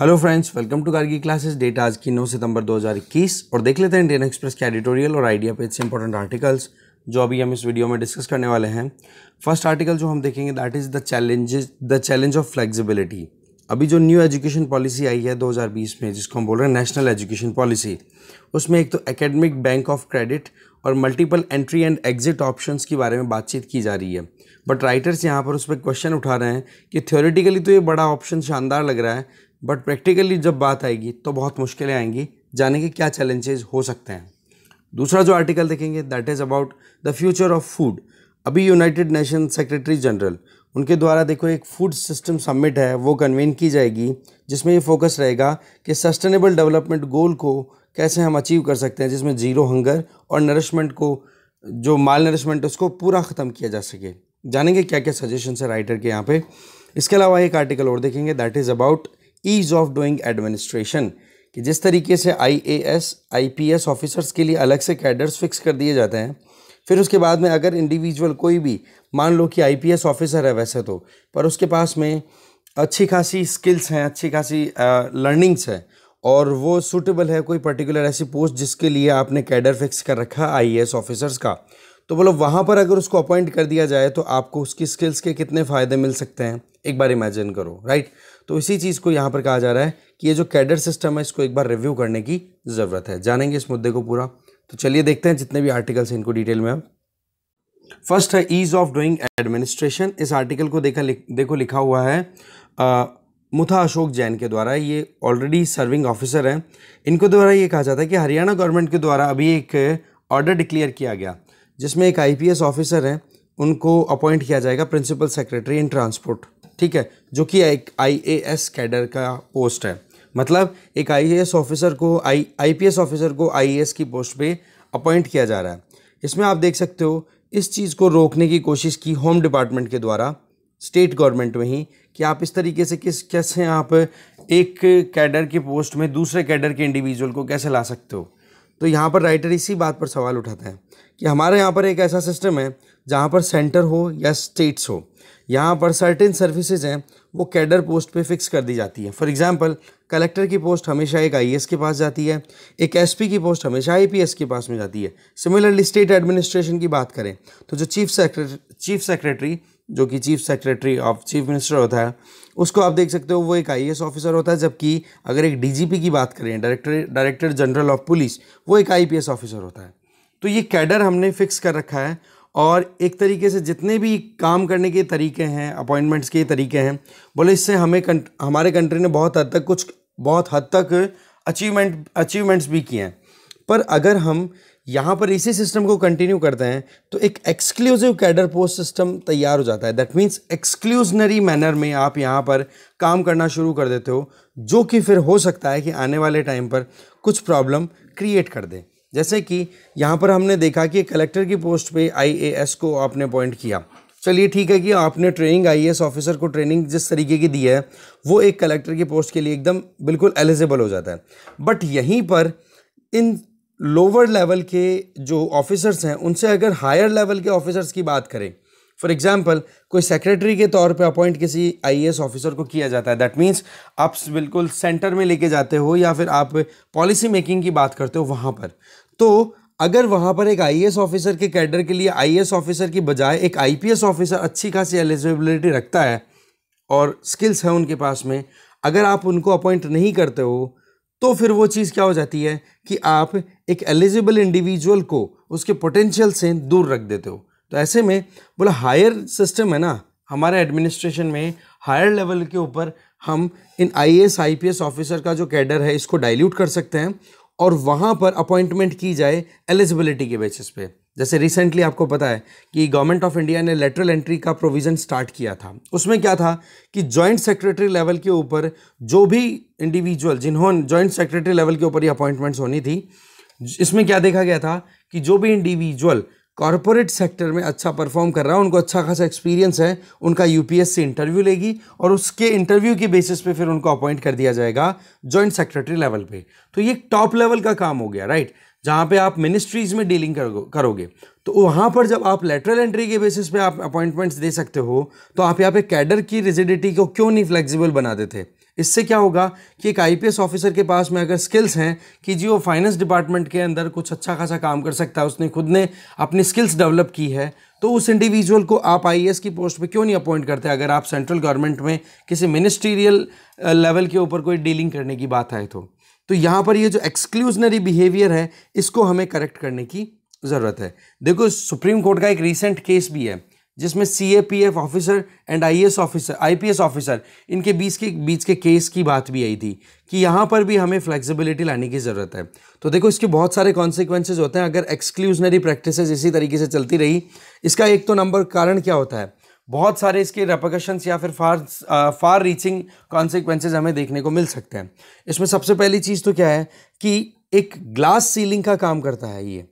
hello friends welcome to Gargi classes date आज की 9 सितंबर 2021 और देख लेते हैं इंडियन एक्सप्रेस के एडिटोरियल और आइडिया पेज से इंपॉर्टेंट आर्टिकल्स जो अभी हम इस वीडियो में डिस्कस करने वाले हैं फर्स्ट आर्टिकल जो हम देखेंगे that is the challenges the challenge of flexibility अभी जो न्यू एजुकेशन पॉलिसी आई है 2020 में जिसको हम बोल रहे हैं नेशनल एजुकेशन पॉलिसी उसमें एक तो एकेडमिक बैंक ऑफ क्रेडिट और multiple entry and exit options के बारे में बातचीत की जा रही है बट राइटर्स यहाँ पर उस पर क्वेश्चन उठा रहे हैं कि थ्योरेटिकली तो ये बड़ा ऑप्शन शानदार लग रहा है बट प्रैक्टिकली जब बात आएगी तो बहुत मुश्किलें आएंगी जाने के क्या चैलेंजेस हो सकते हैं दूसरा जो आर्टिकल देखेंगे that is about the future of food अभी यूनाइटेड नेशन सेक्रेटरी जनरल उनके द्वारा देखो एक फूड सिस्टम समिट है वो कन्वेन की जाएगी जिसमें ये फोकस रहेगा कि सस्टेनेबल डेवलपमेंट गोल को कैसे हम अचीव कर सकते हैं जिसमें जीरो हंगर और नरिशमेंट को जो माल नरिशमेंट उसको पूरा ख़त्म किया जा सके जानेंगे क्या क्या सजेशन है राइटर के यहाँ पे इसके अलावा एक आर्टिकल और देखेंगे that is about ease of doing administration कि जिस तरीके से आईएएस आईपीएस ऑफिसर्स के लिए अलग से कैडर्स फिक्स कर दिए जाते हैं फिर उसके बाद में अगर इंडिविजुअल कोई भी मान लो कि आईपीएस ऑफिसर है वैसे तो पर उसके पास में अच्छी खासी स्किल्स हैं अच्छी खासी लर्निंग्स हैं और वो सूटेबल है कोई पर्टिकुलर ऐसी पोस्ट जिसके लिए आपने कैडर फिक्स कर रखा आई ऑफिसर्स का तो बोलो वहाँ पर अगर उसको अपॉइंट कर दिया जाए तो आपको उसकी स्किल्स के कितने फ़ायदे मिल सकते हैं एक बार इमेजिन करो राइट तो इसी चीज़ को यहाँ पर कहा जा रहा है कि ये जो कैडर सिस्टम है इसको एक बार रिव्यू करने की ज़रूरत है जानेंगे इस मुद्दे को पूरा तो चलिए देखते हैं जितने भी आर्टिकल्स हैं इनको डिटेल में फर्स्ट है ईज ऑफ डूइंग एडमिनिस्ट्रेशन इस आर्टिकल को देखा लिख, देखो लिखा हुआ है आ, मुथा अशोक जैन के द्वारा ये ऑलरेडी सर्विंग ऑफिसर हैं इनको द्वारा ये कहा जाता है कि हरियाणा गवर्नमेंट के द्वारा अभी एक ऑर्डर डिक्लेयर किया गया जिसमें एक आईपीएस ऑफिसर हैं उनको अपॉइंट किया जाएगा प्रिंसिपल सेक्रेटरी इन ट्रांसपोर्ट ठीक है जो कि एक आईएएस कैडर का पोस्ट है मतलब एक आईएएस ऑफिसर को आई आईपीएस ऑफिसर को आईएएस की पोस्ट पे अपॉइंट किया जा रहा है इसमें आप देख सकते हो इस चीज़ को रोकने की कोशिश की होम डिपार्टमेंट के द्वारा स्टेट गवर्नमेंट में ही कि आप इस तरीके से किस कैसे आप एक कैडर की पोस्ट में दूसरे कैडर के इंडिविजुअल को कैसे ला सकते हो तो यहाँ पर राइटर इसी बात पर सवाल उठाता है कि हमारे यहाँ पर एक ऐसा सिस्टम है जहाँ पर सेंटर हो या स्टेट्स हो यहाँ पर सर्टेन सर्विसेज हैं वो कैडर पोस्ट पे फिक्स कर दी जाती है फॉर एग्जांपल कलेक्टर की पोस्ट हमेशा एक आईएएस e के पास जाती है एक एसपी की पोस्ट हमेशा आईपीएस के पास में जाती है सिमिलरली स्टेट एडमिनिस्ट्रेशन की बात करें तो जो चीफ सेक्रेटरी चीफ सेक्रेटरी जो कि chief secretary of chief minister होता है उसको आप देख सकते हो वो एक आईएएस ऑफिसर e होता है जबकि अगर एक डीजीपी की बात करें director director general of police वो एक आईपीएस ऑफिसर होता है तो ये कैडर हमने फिक्स कर रखा है और एक तरीके से जितने भी काम करने के तरीके हैं अपॉइंटमेंट्स के तरीके हैं बोले इससे हमें कंट, हमारे कंट्री ने बहुत हद तक कुछ बहुत हद तक अचीवमेंट अचीवमेंट्स भी किए हैं पर अगर हम यहाँ पर इसी सिस्टम को कंटिन्यू करते हैं तो एक एक्सक्लूसिव कैडर पोस्ट सिस्टम तैयार हो जाता है दैट मीन्स एक्सक्लूजनरी मैनर में आप यहाँ पर काम करना शुरू कर देते हो जो कि फिर हो सकता है कि आने वाले टाइम पर कुछ प्रॉब्लम क्रिएट कर दें जैसे कि यहाँ पर हमने देखा कि कलेक्टर की पोस्ट पे आईएएस को आपने अपॉइंट किया चलिए ठीक है कि आपने ट्रेनिंग आईएएस ऑफिसर को ट्रेनिंग जिस तरीके की दी है वो एक कलेक्टर की पोस्ट के लिए एकदम बिल्कुल एलिजिबल हो जाता है बट यहीं पर इन लोअर लेवल के जो ऑफिसर्स हैं उनसे अगर हायर लेवल के ऑफिसर्स की बात करें फॉर एग्जाम्पल कोई सेक्रेटरी के तौर पे अपॉइंट किसी आई ऑफिसर को किया जाता है दैट मीन्स आप बिल्कुल सेंटर में लेके जाते हो या फिर आप पॉलिसी मेकिंग की बात करते हो वहाँ पर तो अगर वहाँ पर एक आईएएस ऑफिसर के कैडर के लिए आईएएस ऑफिसर की बजाय एक आईपीएस ऑफिसर अच्छी खासी एलिजिबिलिटी रखता है और स्किल्स हैं उनके पास में अगर आप उनको अपॉइंट नहीं करते हो तो फिर वो चीज़ क्या हो जाती है कि आप एक एलिजिबल इंडिविजुअल को उसके पोटेंशियल से दूर रख देते हो तो ऐसे में बोला हायर सिस्टम है ना हमारे एडमिनिस्ट्रेशन में हायर लेवल के ऊपर हम इन I S I P S officer का जो कैडर है इसको डाइल्यूट कर सकते हैं और वहाँ पर अपॉइंटमेंट की जाए एलिजिबिलिटी के बेसिस पे जैसे रिसेंटली आपको पता है कि गवर्नमेंट ऑफ इंडिया ने लेटरल एंट्री का प्रोविज़न स्टार्ट किया था उसमें क्या था कि जॉइंट सेक्रेटरी लेवल के ऊपर जो भी इंडिविजुअल जिन्होंने जॉइंट सेक्रेटरी लेवल के ऊपर ही अपॉइंटमेंट्स होनी थी इसमें क्या देखा गया था कि जो भी इंडिविजुअल कॉरपोरेट सेक्टर में अच्छा परफॉर्म कर रहा है उनको अच्छा खासा एक्सपीरियंस है उनका यूपीएससी इंटरव्यू लेगी और उसके इंटरव्यू के बेसिस पे फिर उनको अपॉइंट कर दिया जाएगा जॉइंट सेक्रेटरी लेवल पे तो ये टॉप लेवल का काम हो गया राइट जहाँ पे आप मिनिस्ट्रीज में डीलिंग करोगे तो वहाँ पर जब आप लेटरल एंट्री के बेसिस पे आप अपॉइंटमेंट्स दे सकते हो तो आप यहाँ पे कैडर की रिजिडिटी को क्यों नहीं फ्लेक्सिबल बना देते इससे क्या होगा कि एक आईपीएस ऑफिसर के पास में अगर स्किल्स हैं कि जी वो फाइनेंस डिपार्टमेंट के अंदर कुछ अच्छा खासा काम कर सकता है उसने खुद ने अपनी स्किल्स डेवलप की है तो उस इंडिविजुअल को आप आईएएस e की पोस्ट पे क्यों नहीं अपॉइंट करते अगर आप सेंट्रल गवर्नमेंट में किसी मिनिस्ट्रियल लेवल uh, के ऊपर कोई डीलिंग करने की बात आए तो तो यहाँ पर ये जो एक्सक्लूजनरी बिहेवियर है इसको हमें करेक्ट करने की ज़रूरत है देखो सुप्रीम कोर्ट का एक रिसेंट केस भी है जिसमें C A P F officer and I S officer I P S officer इनके बीच के बीच के केस की बात भी आई थी कि यहाँ पर भी हमें फ्लेक्सिबिलिटी लाने की ज़रूरत है तो देखो इसके बहुत सारे कॉन्सिक्वेंसेज होते हैं अगर एक्सक्लूजनरी प्रैक्टिस इसी तरीके से चलती रही इसका एक तो नंबर कारण क्या होता है बहुत सारे इसके रेपोकशंस या फिर फार आ, फार रीचिंग कॉन्सिक्वेंसेज हमें देखने को मिल सकते हैं इसमें सबसे पहली चीज़ तो क्या है कि एक ग्लास सीलिंग का काम करता है ये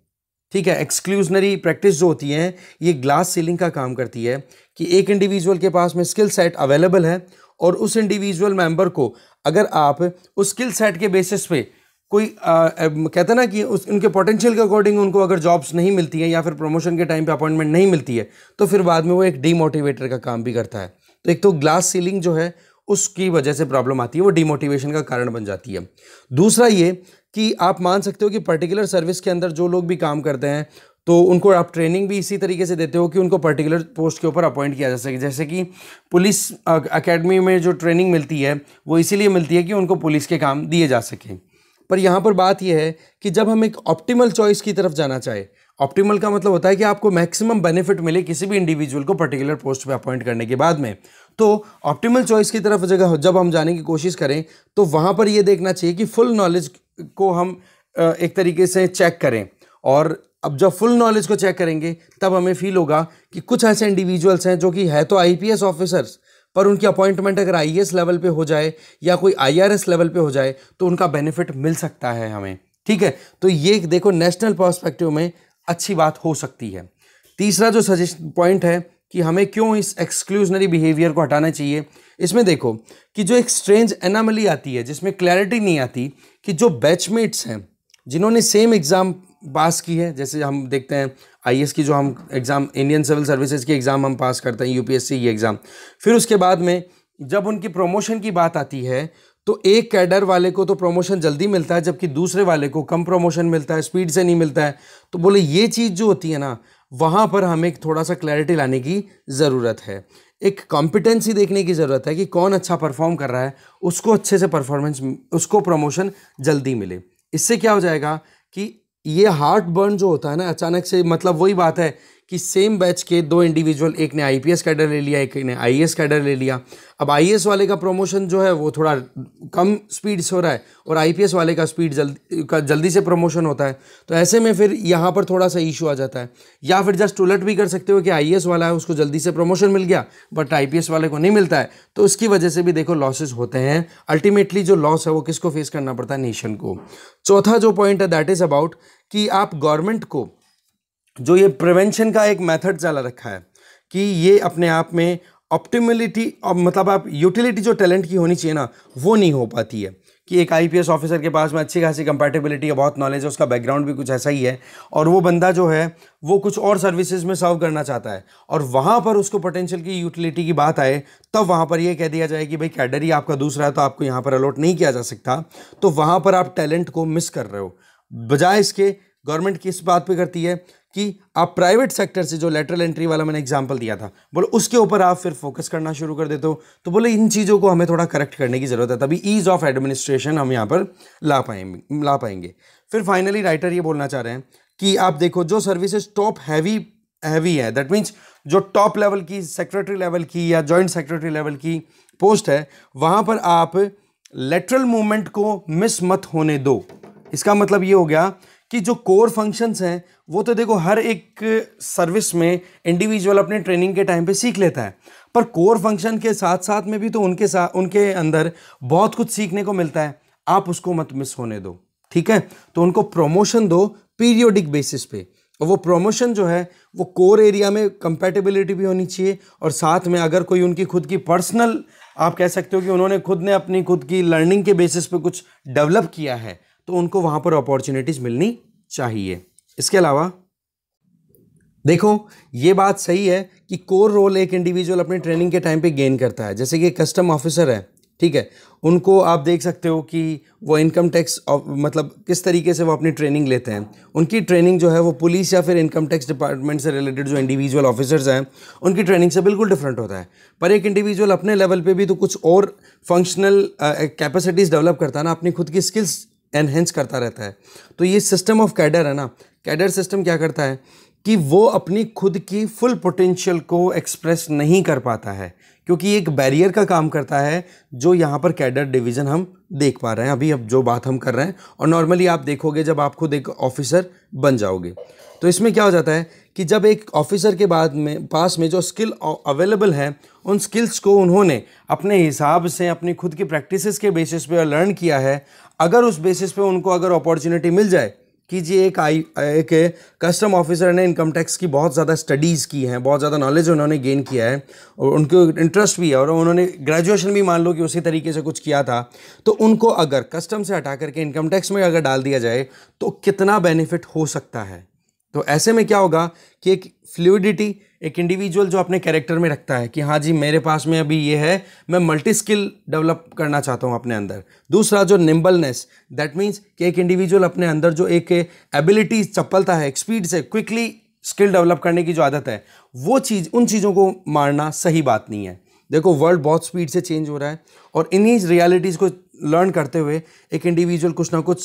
ठीक है एक्सक्लूजनरी प्रैक्टिस जो होती है ये ग्लास सीलिंग का काम करती है कि एक इंडिविजुअल के पास में स्किल सेट अवेलेबल है और उस इंडिविजुअल मेंबर को अगर आप उस स्किल सेट के बेसिस पे कोई आ, कहते ना कि उस उनके पोटेंशियल के अकॉर्डिंग उनको अगर जॉब्स नहीं मिलती हैं या फिर प्रमोशन के टाइम पे अपॉइंटमेंट नहीं मिलती है तो फिर बाद में वो एक डीमोटिवेटर का काम भी करता है तो एक तो ग्लास सीलिंग जो है उसकी वजह से प्रॉब्लम आती है वो डीमोटिवेशन का कारण बन जाती है दूसरा ये कि आप मान सकते हो कि पर्टिकुलर सर्विस के अंदर जो लोग भी काम करते हैं तो उनको आप ट्रेनिंग भी इसी तरीके से देते हो कि उनको पर्टिकुलर पोस्ट के ऊपर अपॉइंट किया जा सके जैसे कि पुलिस अकेडमी में जो ट्रेनिंग मिलती है वो इसीलिए मिलती है कि उनको पुलिस के काम दिए जा सकें पर यहाँ पर बात यह है कि जब हम एक ऑप्टिमल चॉइस की तरफ जाना चाहे ऑप्टिमल का मतलब होता है कि आपको मैक्सिमम बेनिफिट मिले किसी भी इंडिविजुअल को पर्टिकुलर पोस्ट पर अपॉइंट करने के बाद में तो ऑप्टिमल चॉइस की तरफ जगह जब हम जाने की कोशिश करें तो वहाँ पर यह देखना चाहिए कि फुल नॉलेज को हम एक तरीके से चेक करें और अब जब फुल नॉलेज को चेक करेंगे तब हमें फील होगा कि कुछ ऐसे इंडिविजुअल्स हैं जो कि है तो आईपीएस ऑफिसर्स पर उनकी अपॉइंटमेंट अगर आईएएस लेवल e पे हो जाए या कोई आईआरएस लेवल पे हो जाए तो उनका बेनिफिट मिल सकता है हमें ठीक है तो ये देखो नेशनल पर्सपेक्टिव में अच्छी बात हो सकती है तीसरा जो सजेशन पॉइंट है कि हमें क्यों इस एक्सक्लूजनरी बिहेवियर को हटाना चाहिए इसमें देखो कि जो एक स्ट्रेंज एनामली आती है जिसमें क्लैरिटी नहीं आती कि जो बैचमेट्स हैं जिन्होंने सेम एग्ज़ाम पास की है जैसे हम देखते हैं आई की जो हम एग्ज़ाम इंडियन सिविल सर्विसेज की एग्ज़ाम हम पास करते हैं यूपीएससी ये एग्ज़ाम फिर उसके बाद में जब उनकी प्रमोशन की बात आती है तो एक कैडर वाले को तो प्रमोशन जल्दी मिलता है जबकि दूसरे वाले को कम प्रमोशन मिलता है स्पीड से नहीं मिलता है तो बोले ये चीज़ जो होती है ना वहाँ पर हमें थोड़ा सा क्लैरिटी लाने की ज़रूरत है एक कॉम्पिटेंसी देखने की ज़रूरत है कि कौन अच्छा परफॉर्म कर रहा है उसको अच्छे से परफॉर्मेंस उसको प्रमोशन जल्दी मिले इससे क्या हो जाएगा कि ये हार्ट बर्न जो होता है ना अचानक से मतलब वही बात है कि सेम बैच के दो इंडिविजुअल एक ने आईपीएस कैडर ले लिया एक ने आईएएस e कैडर ले लिया अब आईएएस e वाले का प्रमोशन जो है वो थोड़ा कम स्पीड से हो रहा है और आईपीएस वाले का स्पीड जल्दी का जल्दी से प्रमोशन होता है तो ऐसे में फिर यहाँ पर थोड़ा सा इशू आ जाता है या फिर जस्ट उलट भी कर सकते हो कि आई e वाला है उसको जल्दी से प्रमोशन मिल गया बट आई वाले को नहीं मिलता है तो उसकी वजह से भी देखो लॉसेज होते हैं अल्टीमेटली जो लॉस है वो किसको फेस करना पड़ता है नेशन को चौथा जो पॉइंट है दैट इज़ अबाउट कि आप गवर्नमेंट को जो ये प्रिवेंशन का एक मेथड चला रखा है कि ये अपने आप में ऑप्टिमलिटी मतलब आप यूटिलिटी जो टैलेंट की होनी चाहिए ना वो नहीं हो पाती है कि एक आईपीएस ऑफिसर के पास में अच्छी खासी कंपैटिबिलिटी है बहुत नॉलेज है उसका बैकग्राउंड भी कुछ ऐसा ही है और वो बंदा जो है वो कुछ और सर्विसेज में सर्व करना चाहता है और वहाँ पर उसको पोटेंशियल की यूटिलिटी की बात आए तब वहाँ पर ये कह दिया जाए कि भाई कैडर ही आपका दूसरा है तो आपको यहाँ पर अलॉट नहीं किया जा सकता तो वहाँ पर आप टैलेंट को मिस कर रहे हो बजाय इसके गवर्नमेंट किस बात पर करती है कि आप प्राइवेट सेक्टर से जो लेटरल एंट्री वाला मैंने एग्जांपल दिया था बोलो उसके ऊपर आप फिर फोकस करना शुरू कर देते हो तो बोले इन चीज़ों को हमें थोड़ा करेक्ट करने की ज़रूरत है तभी ईज़ ऑफ एडमिनिस्ट्रेशन हम यहाँ पर ला पाएंगे ला पाएंगे फिर फाइनली राइटर ये बोलना चाह रहे हैं कि आप देखो जो सर्विसेज टॉप हैवी हैवी है दैट मीन्स जो टॉप लेवल की सेक्रेटरी लेवल की या जॉइंट सेक्रेटरी लेवल की पोस्ट है वहाँ पर आप लेटरल मूवमेंट को मिस मत होने दो इसका मतलब ये हो गया कि जो कोर फंक्शंस हैं वो तो देखो हर एक सर्विस में इंडिविजुअल अपने ट्रेनिंग के टाइम पे सीख लेता है पर कोर फंक्शन के साथ साथ में भी तो उनके साथ उनके अंदर बहुत कुछ सीखने को मिलता है आप उसको मत मिस होने दो ठीक है तो उनको प्रोमोशन दो पीरियोडिक बेसिस पे और वो प्रोमोशन जो है वो कोर एरिया में कंपेटेबिलिटी भी होनी चाहिए और साथ में अगर कोई उनकी खुद की पर्सनल आप कह सकते हो कि उन्होंने खुद ने अपनी खुद की लर्निंग के बेसिस पे कुछ डेवलप किया है तो उनको वहाँ पर अपॉर्चुनिटीज़ मिलनी चाहिए इसके अलावा देखो ये बात सही है कि कोर रोल एक इंडिविजुअल अपने ट्रेनिंग के टाइम पे गेन करता है जैसे कि कस्टम ऑफिसर है ठीक है उनको आप देख सकते हो कि वो इनकम टैक्स मतलब किस तरीके से वो अपनी ट्रेनिंग लेते हैं उनकी ट्रेनिंग जो है वो पुलिस या फिर इनकम टैक्स डिपार्टमेंट से रिलेटेड जो इंडिविजुअल ऑफिसर्स हैं उनकी ट्रेनिंग से बिल्कुल डिफरेंट होता है पर एक इंडिविजुअल अपने लेवल पर भी तो कुछ और फंक्शनल कैपेसिटीज़ डेवलप करता है ना अपनी खुद की स्किल्स एनहेंस करता रहता है तो ये सिस्टम ऑफ कैडर है ना कैडर सिस्टम क्या करता है कि वो अपनी खुद की फुल पोटेंशियल को एक्सप्रेस नहीं कर पाता है क्योंकि एक बैरियर का काम करता है जो यहाँ पर कैडर डिवीज़न हम देख पा रहे हैं अभी अब जो बात हम कर रहे हैं और नॉर्मली आप देखोगे जब आप खुद एक ऑफिसर बन जाओगे तो इसमें क्या हो जाता है कि जब एक ऑफिसर के बाद में पास में जो स्किल अवेलेबल है उन स्किल्स को उन्होंने अपने हिसाब से अपनी खुद की प्रैक्टिसेस के बेसिस पे लर्न किया है अगर उस बेसिस पे उनको अगर अपॉर्चुनिटी मिल जाए कि जी एक आई एक कस्टम ऑफिसर ने इनकम टैक्स की बहुत ज़्यादा स्टडीज़ की हैं बहुत ज़्यादा नॉलेज उन्होंने गेन किया है और उनको इंटरेस्ट भी है और उन्होंने ग्रेजुएशन भी मान लो कि उसी तरीके से कुछ किया था तो उनको अगर कस्टम से हटा करके इनकम टैक्स में अगर डाल दिया जाए तो कितना बेनिफिट हो सकता है तो ऐसे में क्या होगा कि एक फ्लूडिटी एक इंडिविजुअल जो अपने कैरेक्टर में रखता है कि हाँ जी मेरे पास में अभी ये है मैं मल्टी स्किल डेवलप करना चाहता हूँ अपने अंदर दूसरा जो निम्बलनेस दैट मीन्स कि एक इंडिविजुअल अपने अंदर जो एक एबिलिटी चप्पलता है एक स्पीड से क्विकली स्किल डेवलप करने की जो आदत है वो चीज़ उन चीज़ों को मारना सही बात नहीं है देखो वर्ल्ड बहुत स्पीड से चेंज हो रहा है और इन्हीं रियलिटीज़ को लर्न करते हुए एक इंडिविजुअल कुछ ना कुछ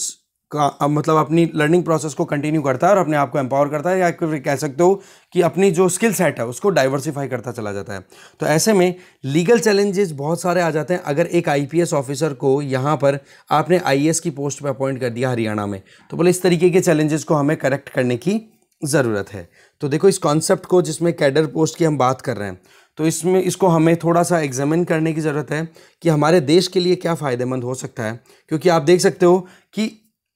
का मतलब अपनी लर्निंग प्रोसेस को कंटिन्यू करता है और अपने आप को एम्पावर करता है या फिर कह सकते हो कि अपनी जो स्किल सेट है उसको डाइवर्सिफाई करता चला जाता है तो ऐसे में लीगल चैलेंजेस बहुत सारे आ जाते हैं अगर एक आईपीएस ऑफिसर को यहाँ पर आपने आईएएस e की पोस्ट पर अपॉइंट कर दिया हरियाणा में तो बोले इस तरीके के चैलेंजेस को हमें करेक्ट करने की ज़रूरत है तो देखो इस कॉन्सेप्ट को जिसमें कैडर पोस्ट की हम बात कर रहे हैं तो इसमें इसको हमें थोड़ा सा एग्जामिन करने की ज़रूरत है कि हमारे देश के लिए क्या फ़ायदेमंद हो सकता है क्योंकि आप देख सकते हो कि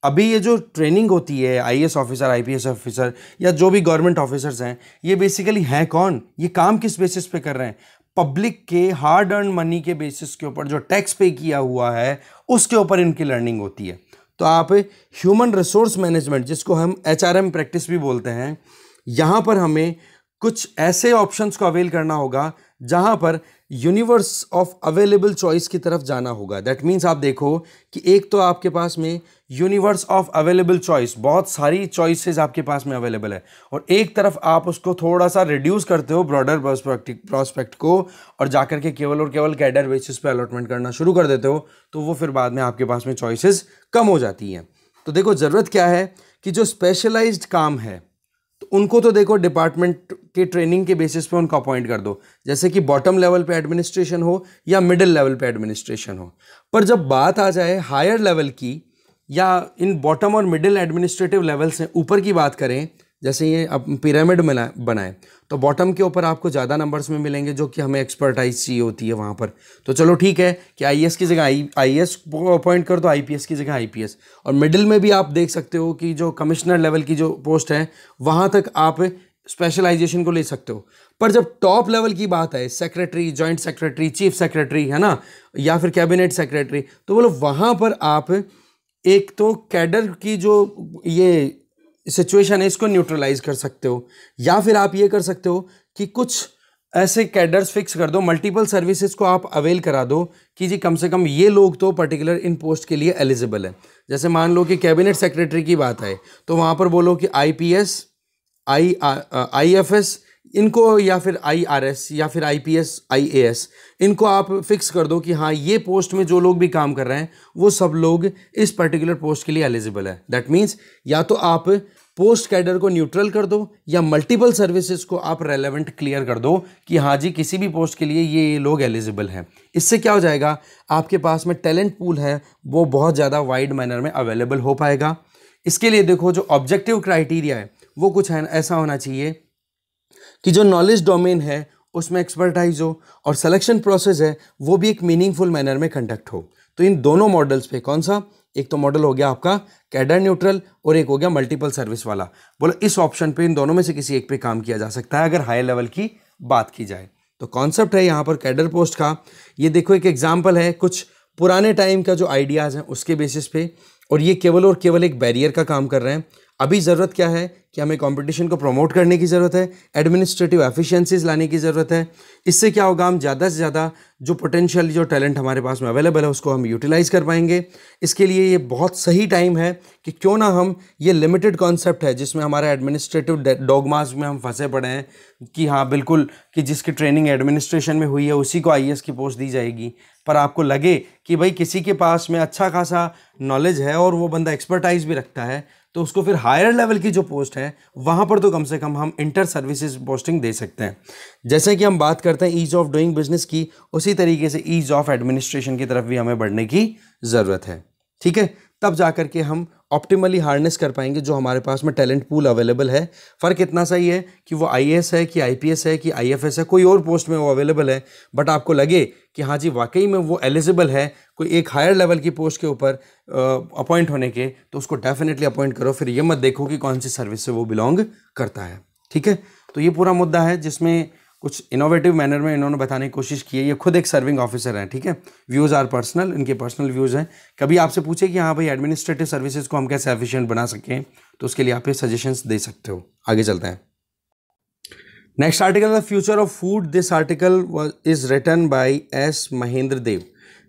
अभी ये जो ट्रेनिंग होती है आई ऑफिसर आई ऑफिसर या जो भी गवर्नमेंट ऑफिसर्स हैं ये बेसिकली हैं कौन ये काम किस बेसिस पे कर रहे हैं पब्लिक के हार्ड अर्न मनी के बेसिस के ऊपर जो टैक्स पे किया हुआ है उसके ऊपर इनकी लर्निंग होती है तो आप ह्यूमन रिसोर्स मैनेजमेंट जिसको हम एच प्रैक्टिस भी बोलते हैं यहाँ पर हमें कुछ ऐसे ऑप्शंस को अवेल करना होगा जहां पर यूनिवर्स ऑफ अवेलेबल चॉइस की तरफ जाना होगा दैट मीन्स आप देखो कि एक तो आपके पास में यूनिवर्स ऑफ अवेलेबल चॉइस बहुत सारी चॉइसेस आपके पास में अवेलेबल है और एक तरफ आप उसको थोड़ा सा रिड्यूस करते हो ब्रॉडर प्रोस्पेक्ट को और जाकर के केवल और केवल कैडर बेसिस पे अलॉटमेंट करना शुरू कर देते हो तो वो फिर बाद में आपके पास में चॉइसेस कम हो जाती हैं तो देखो ज़रूरत क्या है कि जो स्पेशलाइज्ड काम है उनको तो देखो डिपार्टमेंट के ट्रेनिंग के बेसिस पे उनका अपॉइंट कर दो जैसे कि बॉटम लेवल पे एडमिनिस्ट्रेशन हो या मिडिल लेवल पे एडमिनिस्ट्रेशन हो पर जब बात आ जाए हायर लेवल की या इन बॉटम और मिडिल एडमिनिस्ट्रेटिव लेवल से ऊपर की बात करें जैसे ये अब पिरामिड बनाए तो बॉटम के ऊपर आपको ज़्यादा नंबर्स में मिलेंगे जो कि हमें एक्सपर्टाइज चाहिए होती है वहाँ पर तो चलो ठीक है कि आई की जगह आई आई अपॉइंट कर दो आई की जगह आई और मिडिल में भी आप देख सकते हो कि जो कमिश्नर लेवल की जो पोस्ट है वहाँ तक आप स्पेशलाइजेशन को ले सकते हो पर जब टॉप लेवल की बात है secretary joint secretary chief secretary है ना या फिर कैबिनेट सेक्रेटरी तो बोलो वहाँ पर आप एक तो कैडर की जो ये सिचुएशन है इसको न्यूट्रलाइज कर सकते हो या फिर आप ये कर सकते हो कि कुछ ऐसे कैडर्स फिक्स कर दो मल्टीपल सर्विसेज को आप अवेल करा दो कि जी कम से कम ये लोग तो पर्टिकुलर इन पोस्ट के लिए एलिजिबल हैं जैसे मान लो कि कैबिनेट सेक्रेटरी की बात आए तो वहाँ पर बोलो कि I P S I I F S इनको या फिर आईआरएस या फिर आईपीएस आईएएस इनको आप फिक्स कर दो कि हाँ ये पोस्ट में जो लोग भी काम कर रहे हैं वो सब लोग इस पर्टिकुलर पोस्ट के लिए एलिजिबल है दैट मीन्स या तो आप पोस्ट कैडर को न्यूट्रल कर दो या मल्टीपल सर्विसेज को आप रेलेवेंट क्लियर कर दो कि हाँ जी किसी भी पोस्ट के लिए ये लोग एलिजिबल हैं इससे क्या हो जाएगा आपके पास में टैलेंट पूल है वो बहुत ज़्यादा वाइड मैनर में अवेलेबल हो पाएगा इसके लिए देखो जो ऑब्जेक्टिव क्राइटेरिया है वो कुछ है ऐसा होना चाहिए कि जो नॉलेज डोमेन है उसमें एक्सपर्टाइज हो और सिलेक्शन प्रोसेस है वो भी एक मीनिंगफुल मैनर में कंडक्ट हो तो इन दोनों मॉडल्स पे कौन सा एक तो मॉडल हो गया आपका कैडर न्यूट्रल और एक हो गया मल्टीपल सर्विस वाला बोला इस ऑप्शन पे इन दोनों में से किसी एक पे काम किया जा सकता है अगर हाई लेवल की बात की जाए तो कॉन्सेप्ट है यहाँ पर कैडर पोस्ट का ये देखो एक एग्जाम्पल है कुछ पुराने टाइम का जो आइडियाज़ हैं उसके बेसिस पे और ये केवल और केवल एक बैरियर का काम कर रहे हैं अभी ज़रूरत क्या है कि हमें कंपटीशन को प्रमोट करने की ज़रूरत है एडमिनिस्ट्रेटिव एफिशिएंसीज लाने की ज़रूरत है इससे क्या होगा हम ज़्यादा से ज़्यादा जो पोटेंशियल जो टैलेंट हमारे पास में अवेलेबल है उसको हम यूटिलाइज़ कर पाएंगे इसके लिए ये बहुत सही टाइम है कि क्यों ना हम ये लिमिटेड कॉन्सेप्ट है जिसमें हमारे एडमिनिस्ट्रेटिव डॉगमास में हम फंसे पड़े हैं कि हाँ बिल्कुल कि जिसकी ट्रेनिंग एडमिनिस्ट्रेशन में हुई है उसी को आई की पोस्ट दी जाएगी पर आपको लगे कि भाई किसी के पास में अच्छा खासा नॉलेज है और वो बंदा एक्सपर्टाइज भी रखता है तो उसको फिर हायर लेवल की जो पोस्ट है वहाँ पर तो कम से कम हम इंटर सर्विसेज पोस्टिंग दे सकते हैं जैसे कि हम बात करते हैं ईज़ ऑफ डूइंग बिजनेस की उसी तरीके से ईज़ ऑफ एडमिनिस्ट्रेशन की तरफ भी हमें बढ़ने की ज़रूरत है ठीक है तब जा के हम ऑप्टिमली हार्नेस कर पाएंगे जो हमारे पास में टैलेंट पूल अवेलेबल है फ़र्क इतना सा ही है कि वो आई है कि आई है कि आई है कोई और पोस्ट में वो अवेलेबल है बट आपको लगे कि हाँ जी वाकई में वो एलिजिबल है कोई एक हायर लेवल की पोस्ट के ऊपर अपॉइंट होने के तो उसको डेफिनेटली अपॉइंट करो फिर ये मत देखो कि कौन सी सर्विस से वो बिलोंग करता है ठीक है तो ये पूरा मुद्दा है जिसमें कुछ इनोवेटिव मैनर में इन्होंने बताने की कोशिश की है ये खुद एक सर्विंग ऑफिसर हैं ठीक है व्यूज़ आर पर्सनल इनके पर्सनल व्यूज़ हैं कभी आपसे पूछे कि हाँ भाई एडमिनिस्ट्रेटिव सर्विसेज को हम कैसे एफिशिएंट बना सकें तो उसके लिए आप ये सजेशंस दे सकते हो आगे चलते हैं next article the future of food this article is written by S Mahendra Dev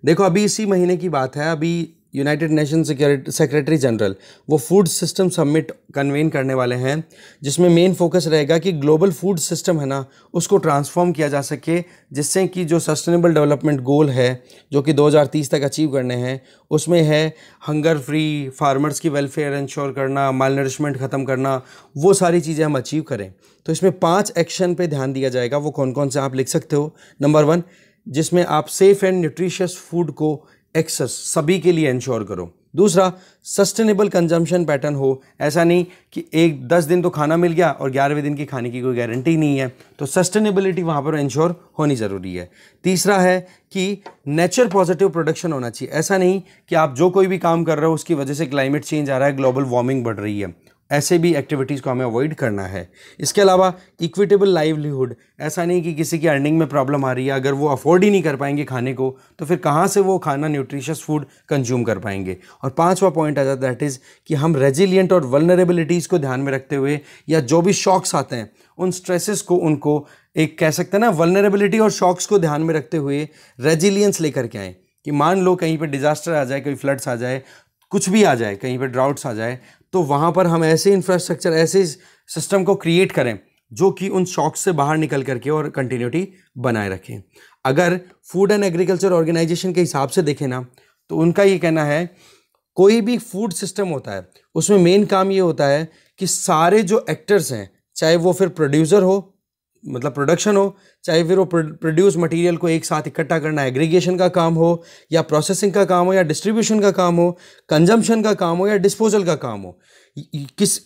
देखो अभी इसी महीने की बात है अभी यूनाइटेड नेशन सेक्रेटरी जनरल वो फूड सिस्टम समिट कन्वेन करने वाले हैं जिसमें मेन फोकस रहेगा कि ग्लोबल फूड सिस्टम है ना उसको ट्रांसफॉर्म किया जा सके जिससे कि जो सस्टेनेबल डेवलपमेंट गोल है जो कि 2030 तक अचीव करने हैं उसमें है हंगर फ्री फार्मर्स की वेलफेयर इंश्योर करना माल नरिशमेंट ख़त्म करना वो सारी चीज़ें हम अचीव करें तो इसमें पाँच एक्शन पर ध्यान दिया जाएगा वो कौन कौन से आप लिख सकते हो नंबर वन जिसमें आप सेफ़ एंड न्यूट्रिशियस फूड को एक्सेस सभी के लिए इंश्योर करो दूसरा सस्टेनेबल कंजम्पशन पैटर्न हो ऐसा नहीं कि एक दस दिन तो खाना मिल गया और ग्यारहवें दिन की खाने की कोई गारंटी नहीं है तो सस्टेनेबिलिटी वहाँ पर इंश्योर होनी ज़रूरी है तीसरा है कि नेचर पॉजिटिव प्रोडक्शन होना चाहिए ऐसा नहीं कि आप जो कोई भी काम कर रहे हो उसकी वजह से क्लाइमेट चेंज आ रहा है ग्लोबल वार्मिंग बढ़ रही है ऐसे भी एक्टिविटीज़ को हमें अवॉइड करना है इसके अलावा इक्विटेबल लाइवलीहुड ऐसा नहीं कि किसी की अर्निंग में प्रॉब्लम आ रही है अगर वो अफोर्ड ही नहीं कर पाएंगे खाने को तो फिर कहाँ से वो खाना न्यूट्रिशियस फूड कंज्यूम कर पाएंगे और पाँचवा पॉइंट आ जाता है दैट इज़ कि हम रेजिलियंट और वलनरेबिलिटीज़ को ध्यान में रखते हुए या जो भी शॉक्स आते हैं उन स्ट्रेसेस को उनको एक कह सकते हैं ना वलनरेबिलिटी और शॉक्स को ध्यान में रखते हुए रेजिलियंस लेकर के आएँ कि मान लो कहीं पर डिज़ास्टर आ जाए कहीं फ्लड्स आ जाए कुछ भी आ जाए कहीं पर ड्राउट्स आ जाए तो वहाँ पर हम ऐसे इंफ्रास्ट्रक्चर ऐसे सिस्टम को क्रिएट करें जो कि उन शॉक से बाहर निकल करके और कंटिन्यूटी बनाए रखें अगर फूड एंड एग्रीकल्चर ऑर्गेनाइजेशन के हिसाब से देखें ना तो उनका ये कहना है कोई भी फूड सिस्टम होता है उसमें मेन काम ये होता है कि सारे जो एक्टर्स हैं चाहे वो फिर प्रोड्यूसर हो मतलब प्रोडक्शन हो चाहे फिर वो प्रोड्यूस मटेरियल को एक साथ इकट्ठा करना एग्रीगेशन का काम हो या प्रोसेसिंग का काम हो या डिस्ट्रीब्यूशन का काम हो कंजम्पशन का काम हो या डिस्पोजल का काम हो किस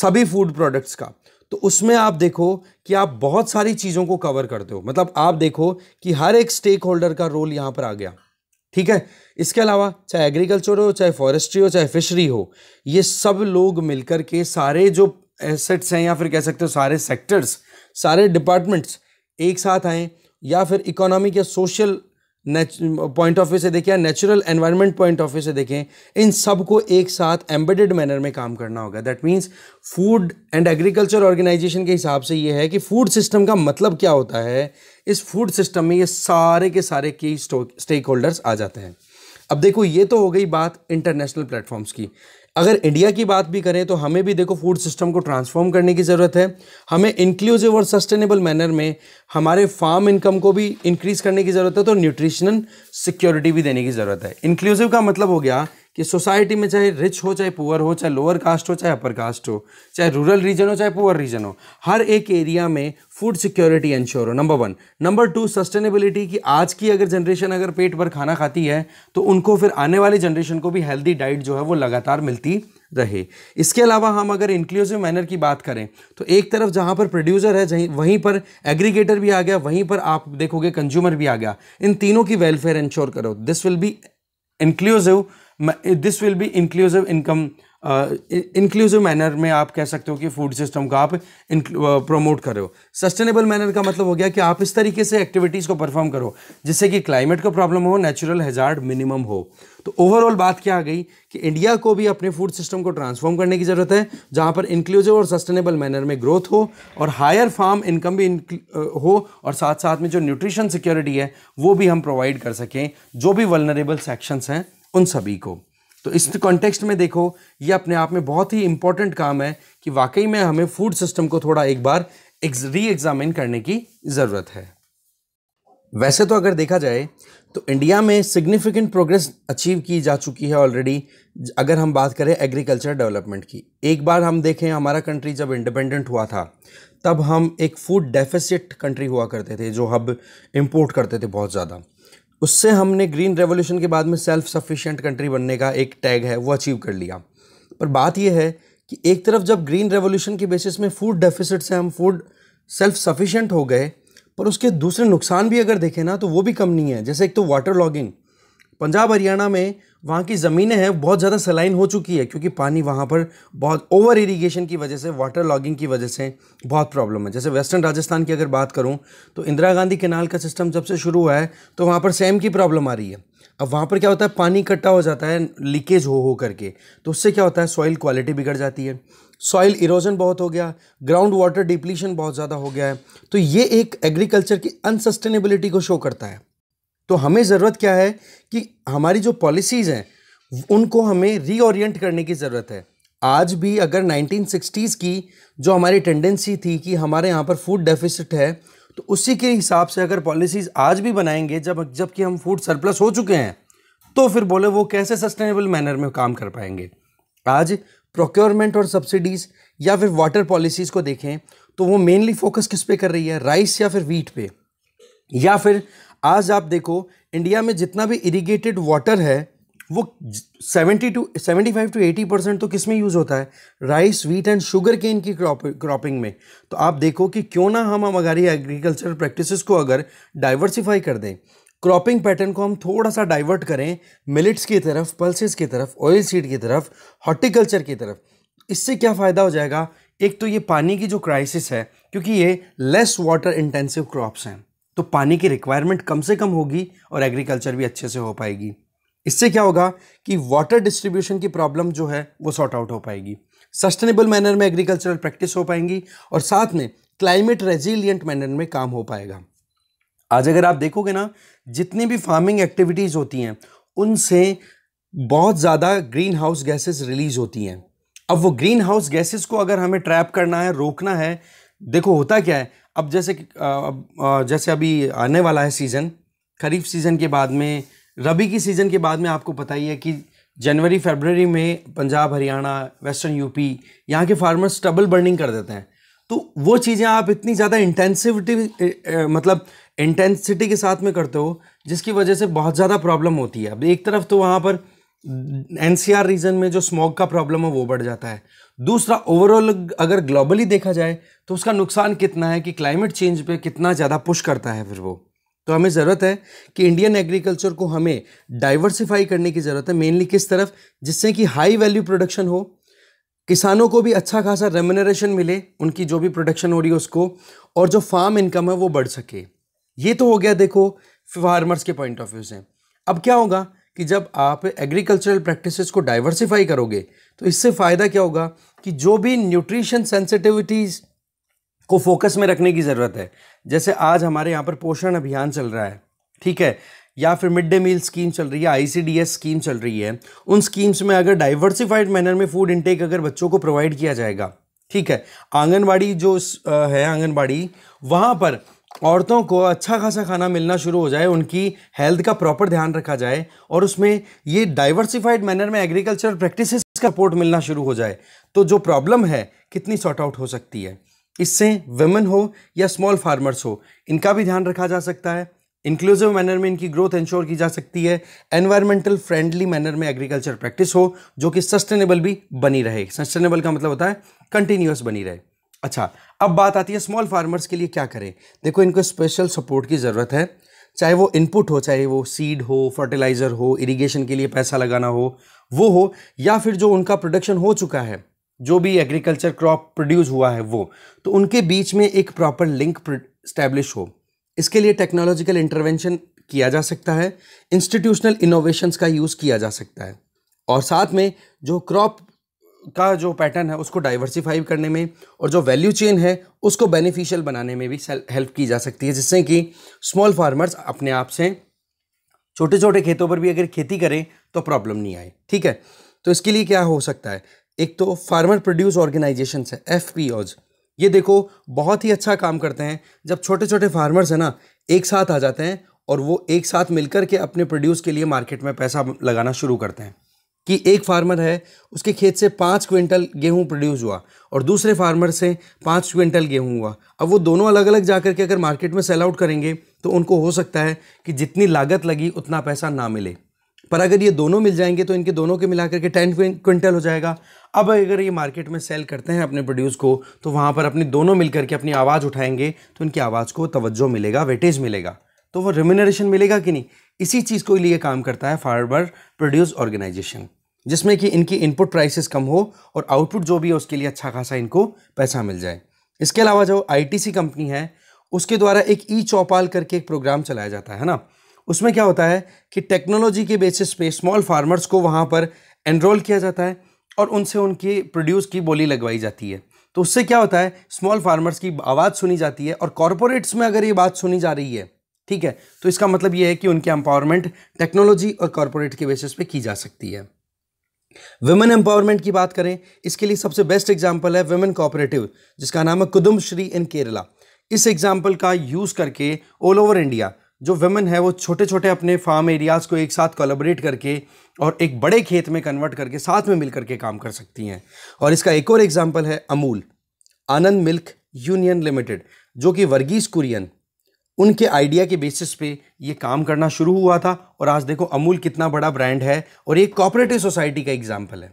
सभी फूड प्रोडक्ट्स का तो उसमें आप देखो कि आप बहुत सारी चीज़ों को कवर करते हो मतलब आप देखो कि हर एक स्टेक होल्डर का रोल यहाँ पर आ गया ठीक है इसके अलावा चाहे एग्रीकल्चर हो चाहे फॉरेस्ट्री हो चाहे फिशरी हो ये सब लोग मिलकर के सारे जो एसेट्स हैं या फिर कह सकते हो सारे सेक्टर्स सारे डिपार्टमेंट्स एक साथ आएँ या फिर इकोनॉमिक या सोशल पॉइंट ऑफ व्यू से देखें या natural environment point of view से देखें इन सब को एक साथ एम्बेडेड मैनर में काम करना होगा that means Food and Agriculture Organization के हिसाब से ये है कि फूड सिस्टम का मतलब क्या होता है इस फूड सिस्टम में ये सारे के सारे की स्टेक होल्डर्स आ जाते हैं अब देखो ये तो हो गई बात इंटरनेशनल प्लेटफॉर्म्स की अगर इंडिया की बात भी करें तो हमें भी देखो फूड सिस्टम को ट्रांसफॉर्म करने की ज़रूरत है हमें इंक्लूसिव और सस्टेनेबल मैनर में हमारे फार्म इनकम को भी इंक्रीज़ करने की ज़रूरत है तो न्यूट्रिशनल सिक्योरिटी भी देने की ज़रूरत है इंक्लूसिव का मतलब हो गया कि सोसाइटी में चाहे रिच हो चाहे पुअर हो चाहे लोअर कास्ट हो चाहे अपर कास्ट हो चाहे रूरल रीजन हो चाहे पुअर रीजन हो हर एक एरिया में फूड सिक्योरिटी इंश्योर हो number one number two sustainability की आज की अगर जनरेशन अगर पेट भर खाना खाती है तो उनको फिर आने वाली जनरेशन को भी हेल्दी डाइट जो है वो लगातार मिलती रहे इसके अलावा हम अगर इंक्लूसिव मैनर की बात करें तो एक तरफ जहाँ पर प्रोड्यूसर है वहीं पर एग्रीगेटर भी आ गया वहीं पर आप देखोगे कंज्यूमर भी आ गया इन तीनों की वेलफेयर इंश्योर करो this will be inclusive this will be inclusive income inclusive manner में आप कह सकते हो कि फूड सिस्टम का आप प्रमोट करो सस्टेनेबल मैनर का मतलब हो गया कि आप इस तरीके से एक्टिविटीज़ को परफॉर्म करो जिससे कि क्लाइमेट का प्रॉब्लम हो नेचुरल हैजार्ड मिनिमम हो तो ओवरऑल बात क्या आ गई कि इंडिया को भी अपने फूड सिस्टम को ट्रांसफॉर्म करने की ज़रूरत है जहाँ पर इंक्लूसिव और सस्टेनेबल मैनर में ग्रोथ हो और हायर फार्म इनकम भी uh, हो और साथ साथ में जो न्यूट्रिशन सिक्योरिटी है वो भी हम प्रोवाइड कर सकें जो भी वलनरेबल सेक्शंस हैं उन सभी को तो इस कॉन्टेक्स्ट में देखो ये अपने आप में बहुत ही इंपॉर्टेंट काम है कि वाकई में हमें फूड सिस्टम को थोड़ा एक बार री एग्ज़ामिन करने की ज़रूरत है वैसे तो अगर देखा जाए तो इंडिया में सिग्निफिकेंट प्रोग्रेस अचीव की जा चुकी है ऑलरेडी अगर हम बात करें एग्रीकल्चर डेवलपमेंट की एक बार हम देखें हमारा कंट्री जब इंडिपेंडेंट हुआ था तब हम एक फूड डेफिसिट कंट्री हुआ करते थे जो हम इम्पोर्ट करते थे बहुत ज़्यादा उससे हमने ग्रीन रेवोल्यूशन के बाद में सेल्फ सफिशिएंट कंट्री बनने का एक टैग है वो अचीव कर लिया पर बात यह है कि एक तरफ जब ग्रीन रेवोल्यूशन के बेसिस में फूड डेफिसिट से हम फूड सेल्फ सफिशिएंट हो गए पर उसके दूसरे नुकसान भी अगर देखें ना तो वो भी कम नहीं है जैसे एक तो वाटर लॉगिंग पंजाब हरियाणा में वहाँ की ज़मीनें हैं बहुत ज़्यादा सलाइन हो चुकी है क्योंकि पानी वहाँ पर बहुत ओवर इरीगेशन की वजह से वाटर लॉगिंग की वजह से बहुत प्रॉब्लम है जैसे वेस्टर्न राजस्थान की अगर बात करूँ तो इंदिरा गांधी केनाल का सिस्टम जब से शुरू हुआ है तो वहाँ पर सेम की प्रॉब्लम आ रही है अब वहाँ पर क्या होता है पानी इकट्ठा हो जाता है लीकेज हो हो करके तो उससे क्या होता है सॉइल क्वालिटी बिगड़ जाती है सॉइल इरोजन बहुत हो गया ग्राउंड वाटर डिप्लीशन बहुत ज़्यादा हो गया है तो ये एक एग्रीकल्चर की अनसस्टेनेबिलिटी को शो करता है तो हमें ज़रूरत क्या है कि हमारी जो पॉलिसीज़ हैं उनको हमें रीओरियंट करने की ज़रूरत है आज भी अगर 1960s की जो हमारी टेंडेंसी थी कि हमारे यहाँ पर फूड डेफिसिट है तो उसी के हिसाब से अगर पॉलिसीज़ आज भी बनाएंगे जब जबकि हम फूड सरप्लस हो चुके हैं तो फिर बोले वो कैसे सस्टेनेबल मैनर में काम कर पाएंगे आज प्रोक्योरमेंट और सब्सिडीज़ या फिर वाटर पॉलिसीज़ को देखें तो वो मेनली फोकस किस पे कर रही है राइस या फिर वीट पे या फिर आज आप देखो इंडिया में जितना भी इरिगेटेड वाटर है वो 70 टू 75 टू 80 परसेंट तो किस में यूज़ होता है rice wheat and sugarcane की क्रॉप क्रॉपिंग में तो आप देखो कि क्यों ना हम हमारी एग्रीकल्चर प्रैक्टिसेस को अगर डाइवर्सिफाई कर दें क्रॉपिंग पैटर्न को हम थोड़ा सा डाइवर्ट करें मिलिट्स की तरफ पल्सेस की तरफ ऑयल सीड की तरफ हॉर्टिकल्चर की तरफ इससे क्या फ़ायदा हो जाएगा एक तो ये पानी की जो क्राइसिस है क्योंकि ये लेस वाटर इंटेंसिव क्रॉप्स हैं तो पानी की रिक्वायरमेंट कम से कम होगी और एग्रीकल्चर भी अच्छे से हो पाएगी इससे क्या होगा कि वाटर डिस्ट्रीब्यूशन की प्रॉब्लम जो है वो सॉर्ट आउट हो पाएगी सस्टेनेबल मैनर में एग्रीकल्चरल प्रैक्टिस हो पाएंगी और साथ में क्लाइमेट रेजिलियंट मैनर में काम हो पाएगा आज अगर आप देखोगे ना जितनी भी फार्मिंग एक्टिविटीज़ होती हैं उनसे बहुत ज़्यादा ग्रीन हाउस गैसेज रिलीज होती हैं अब वो ग्रीन हाउस गैसेज को अगर हमें ट्रैप करना है रोकना है देखो होता क्या है अब जैसे जैसे अभी आने वाला है सीज़न खरीफ सीज़न के बाद में रबी की सीज़न के बाद में आपको पता ही है कि जनवरी फरवरी में पंजाब हरियाणा वेस्टर्न यूपी यहाँ के फार्मर्स डबल बर्निंग कर देते हैं तो वो चीज़ें आप इतनी ज़्यादा इंटेंसिविटी मतलब इंटेंसिटी के साथ में करते हो जिसकी वजह से बहुत ज़्यादा प्रॉब्लम होती है अब एक तरफ तो वहाँ पर एन रीजन में जो स्मॉग का प्रॉब्लम है वो बढ़ जाता है दूसरा ओवरऑल अगर ग्लोबली देखा जाए तो उसका नुकसान कितना है कि क्लाइमेट चेंज पे कितना ज़्यादा पुश करता है फिर वो तो हमें ज़रूरत है कि इंडियन एग्रीकल्चर को हमें डाइवर्सिफाई करने की ज़रूरत है मेनली किस तरफ जिससे कि हाई वैल्यू प्रोडक्शन हो किसानों को भी अच्छा खासा रेमनरेशन मिले उनकी जो भी प्रोडक्शन हो रही है उसको और जो फार्म इनकम है वो बढ़ सके ये तो हो गया देखो फार्मर्स के पॉइंट ऑफ व्यू से अब क्या होगा कि जब आप एग्रीकल्चरल प्रैक्टिसेस को डाइवर्सिफाई करोगे तो इससे फ़ायदा क्या होगा कि जो भी न्यूट्रिशन सेंसिटिविटीज़ को फोकस में रखने की ज़रूरत है जैसे आज हमारे यहाँ पर पोषण अभियान चल रहा है ठीक है या फिर मिड डे मील स्कीम चल रही है आईसीडीएस स्कीम चल रही है उन स्कीम्स में अगर डाइवर्सिफाइड मैनर में फूड इनटेक अगर बच्चों को प्रोवाइड किया जाएगा ठीक है आंगनबाड़ी जो है आंगनबाड़ी वहाँ पर औरतों को अच्छा खासा खाना मिलना शुरू हो जाए उनकी हेल्थ का प्रॉपर ध्यान रखा जाए और उसमें ये डाइवर्सिफाइड मैनर में एग्रीकल्चरल प्रैक्टिसेस का सपोर्ट मिलना शुरू हो जाए तो जो प्रॉब्लम है कितनी सॉर्ट आउट हो सकती है इससे वेमेन हो या स्मॉल फार्मर्स हो इनका भी ध्यान रखा जा सकता है इंक्लूसिव मैनर में इनकी ग्रोथ इंश्योर की जा सकती है एनवायरमेंटल फ्रेंडली मैनर में एग्रीकल्चर प्रैक्टिस हो जो कि सस्टेनेबल भी बनी रहे सस्टेनेबल का मतलब होता है कंटिन्यूस बनी रहे अच्छा अब बात आती है स्मॉल फार्मर्स के लिए क्या करें देखो इनको स्पेशल सपोर्ट की ज़रूरत है चाहे वो इनपुट हो चाहे वो सीड हो फर्टिलाइज़र हो इरिगेशन के लिए पैसा लगाना हो वो हो या फिर जो उनका प्रोडक्शन हो चुका है जो भी एग्रीकल्चर क्रॉप प्रोड्यूस हुआ है वो तो उनके बीच में एक प्रॉपर लिंक स्टैब्लिश हो इसके लिए टेक्नोलॉजिकल इंटरवेंशन किया जा सकता है इंस्टीट्यूशनल इनोवेशंस का यूज़ किया जा सकता है और साथ में जो क्रॉप का जो पैटर्न है उसको डाइवर्सिफाई करने में और जो वैल्यू चेन है उसको बेनिफिशियल बनाने में भी हेल्प की जा सकती है जिससे कि स्मॉल फार्मर्स अपने आप से छोटे छोटे खेतों पर भी अगर खेती करें तो प्रॉब्लम नहीं आए ठीक है तो इसके लिए क्या हो सकता है एक तो फार्मर प्रोड्यूस ऑर्गेनाइजेशन है एफ ये देखो बहुत ही अच्छा काम करते हैं जब छोटे छोटे फार्मर्स हैं ना एक साथ आ जाते हैं और वो एक साथ मिलकर के अपने प्रोड्यूस के लिए मार्केट में पैसा लगाना शुरू करते हैं कि एक फार्मर है उसके खेत से पाँच क्विंटल गेहूं प्रोड्यूस हुआ और दूसरे फार्मर से पाँच क्विंटल गेहूं हुआ अब वो दोनों अलग अलग जा करके अगर मार्केट में सेल आउट करेंगे तो उनको हो सकता है कि जितनी लागत लगी उतना पैसा ना मिले पर अगर ये दोनों मिल जाएंगे तो इनके दोनों के मिला करके टेन क्विंटल हो जाएगा अब अगर ये मार्केट में सेल करते हैं अपने प्रोड्यूस को तो वहाँ पर अपने दोनों मिल करके अपनी आवाज़ उठाएंगे तो इनकी आवाज़ को तवज्जो मिलेगा वेटेज मिलेगा तो वो रेम्यूनरेशन मिलेगा कि नहीं इसी चीज़ को लिए काम करता है फार्मर प्रोड्यूस ऑर्गेनाइजेशन जिसमें कि इनकी इनपुट प्राइसेस कम हो और आउटपुट जो भी है उसके लिए अच्छा खासा इनको पैसा मिल जाए इसके अलावा जो आईटीसी कंपनी है उसके द्वारा एक ई चौपाल करके एक प्रोग्राम चलाया जाता है ना उसमें क्या होता है कि टेक्नोलॉजी के बेसिस पे स्मॉल फार्मर्स को वहाँ पर एनरोल किया जाता है और उनसे उनकी प्रोड्यूस की बोली लगवाई जाती है तो उससे क्या होता है स्मॉल फार्मर्स की आवाज़ सुनी जाती है और कॉरपोरेट्स में अगर ये बात सुनी जा रही है ठीक है तो इसका मतलब यह है कि उनकी एम्पावरमेंट टेक्नोलॉजी और कॉरपोरेट के बेसिस पे की जा सकती है वुमेन एम्पावरमेंट की बात करें इसके लिए सबसे बेस्ट एग्जाम्पल है वुमेन कोऑपरेटिव जिसका नाम है कुदुम श्री इन केरला इस एग्जाम्पल का यूज़ करके ऑल ओवर इंडिया जो वेमेन है वो छोटे छोटे अपने फार्म एरियाज़ को एक साथ कोलाबरेट करके और एक बड़े खेत में कन्वर्ट करके साथ में मिलकर के काम कर सकती हैं और इसका एक और एग्जाम्पल है Amul Anand Milk Union Limited जो कि वर्गीज कुरियन उनके आइडिया के बेसिस पे ये काम करना शुरू हुआ था और आज देखो अमूल कितना बड़ा ब्रांड है और एक कॉपरेटिव सोसाइटी का एग्जाम्पल है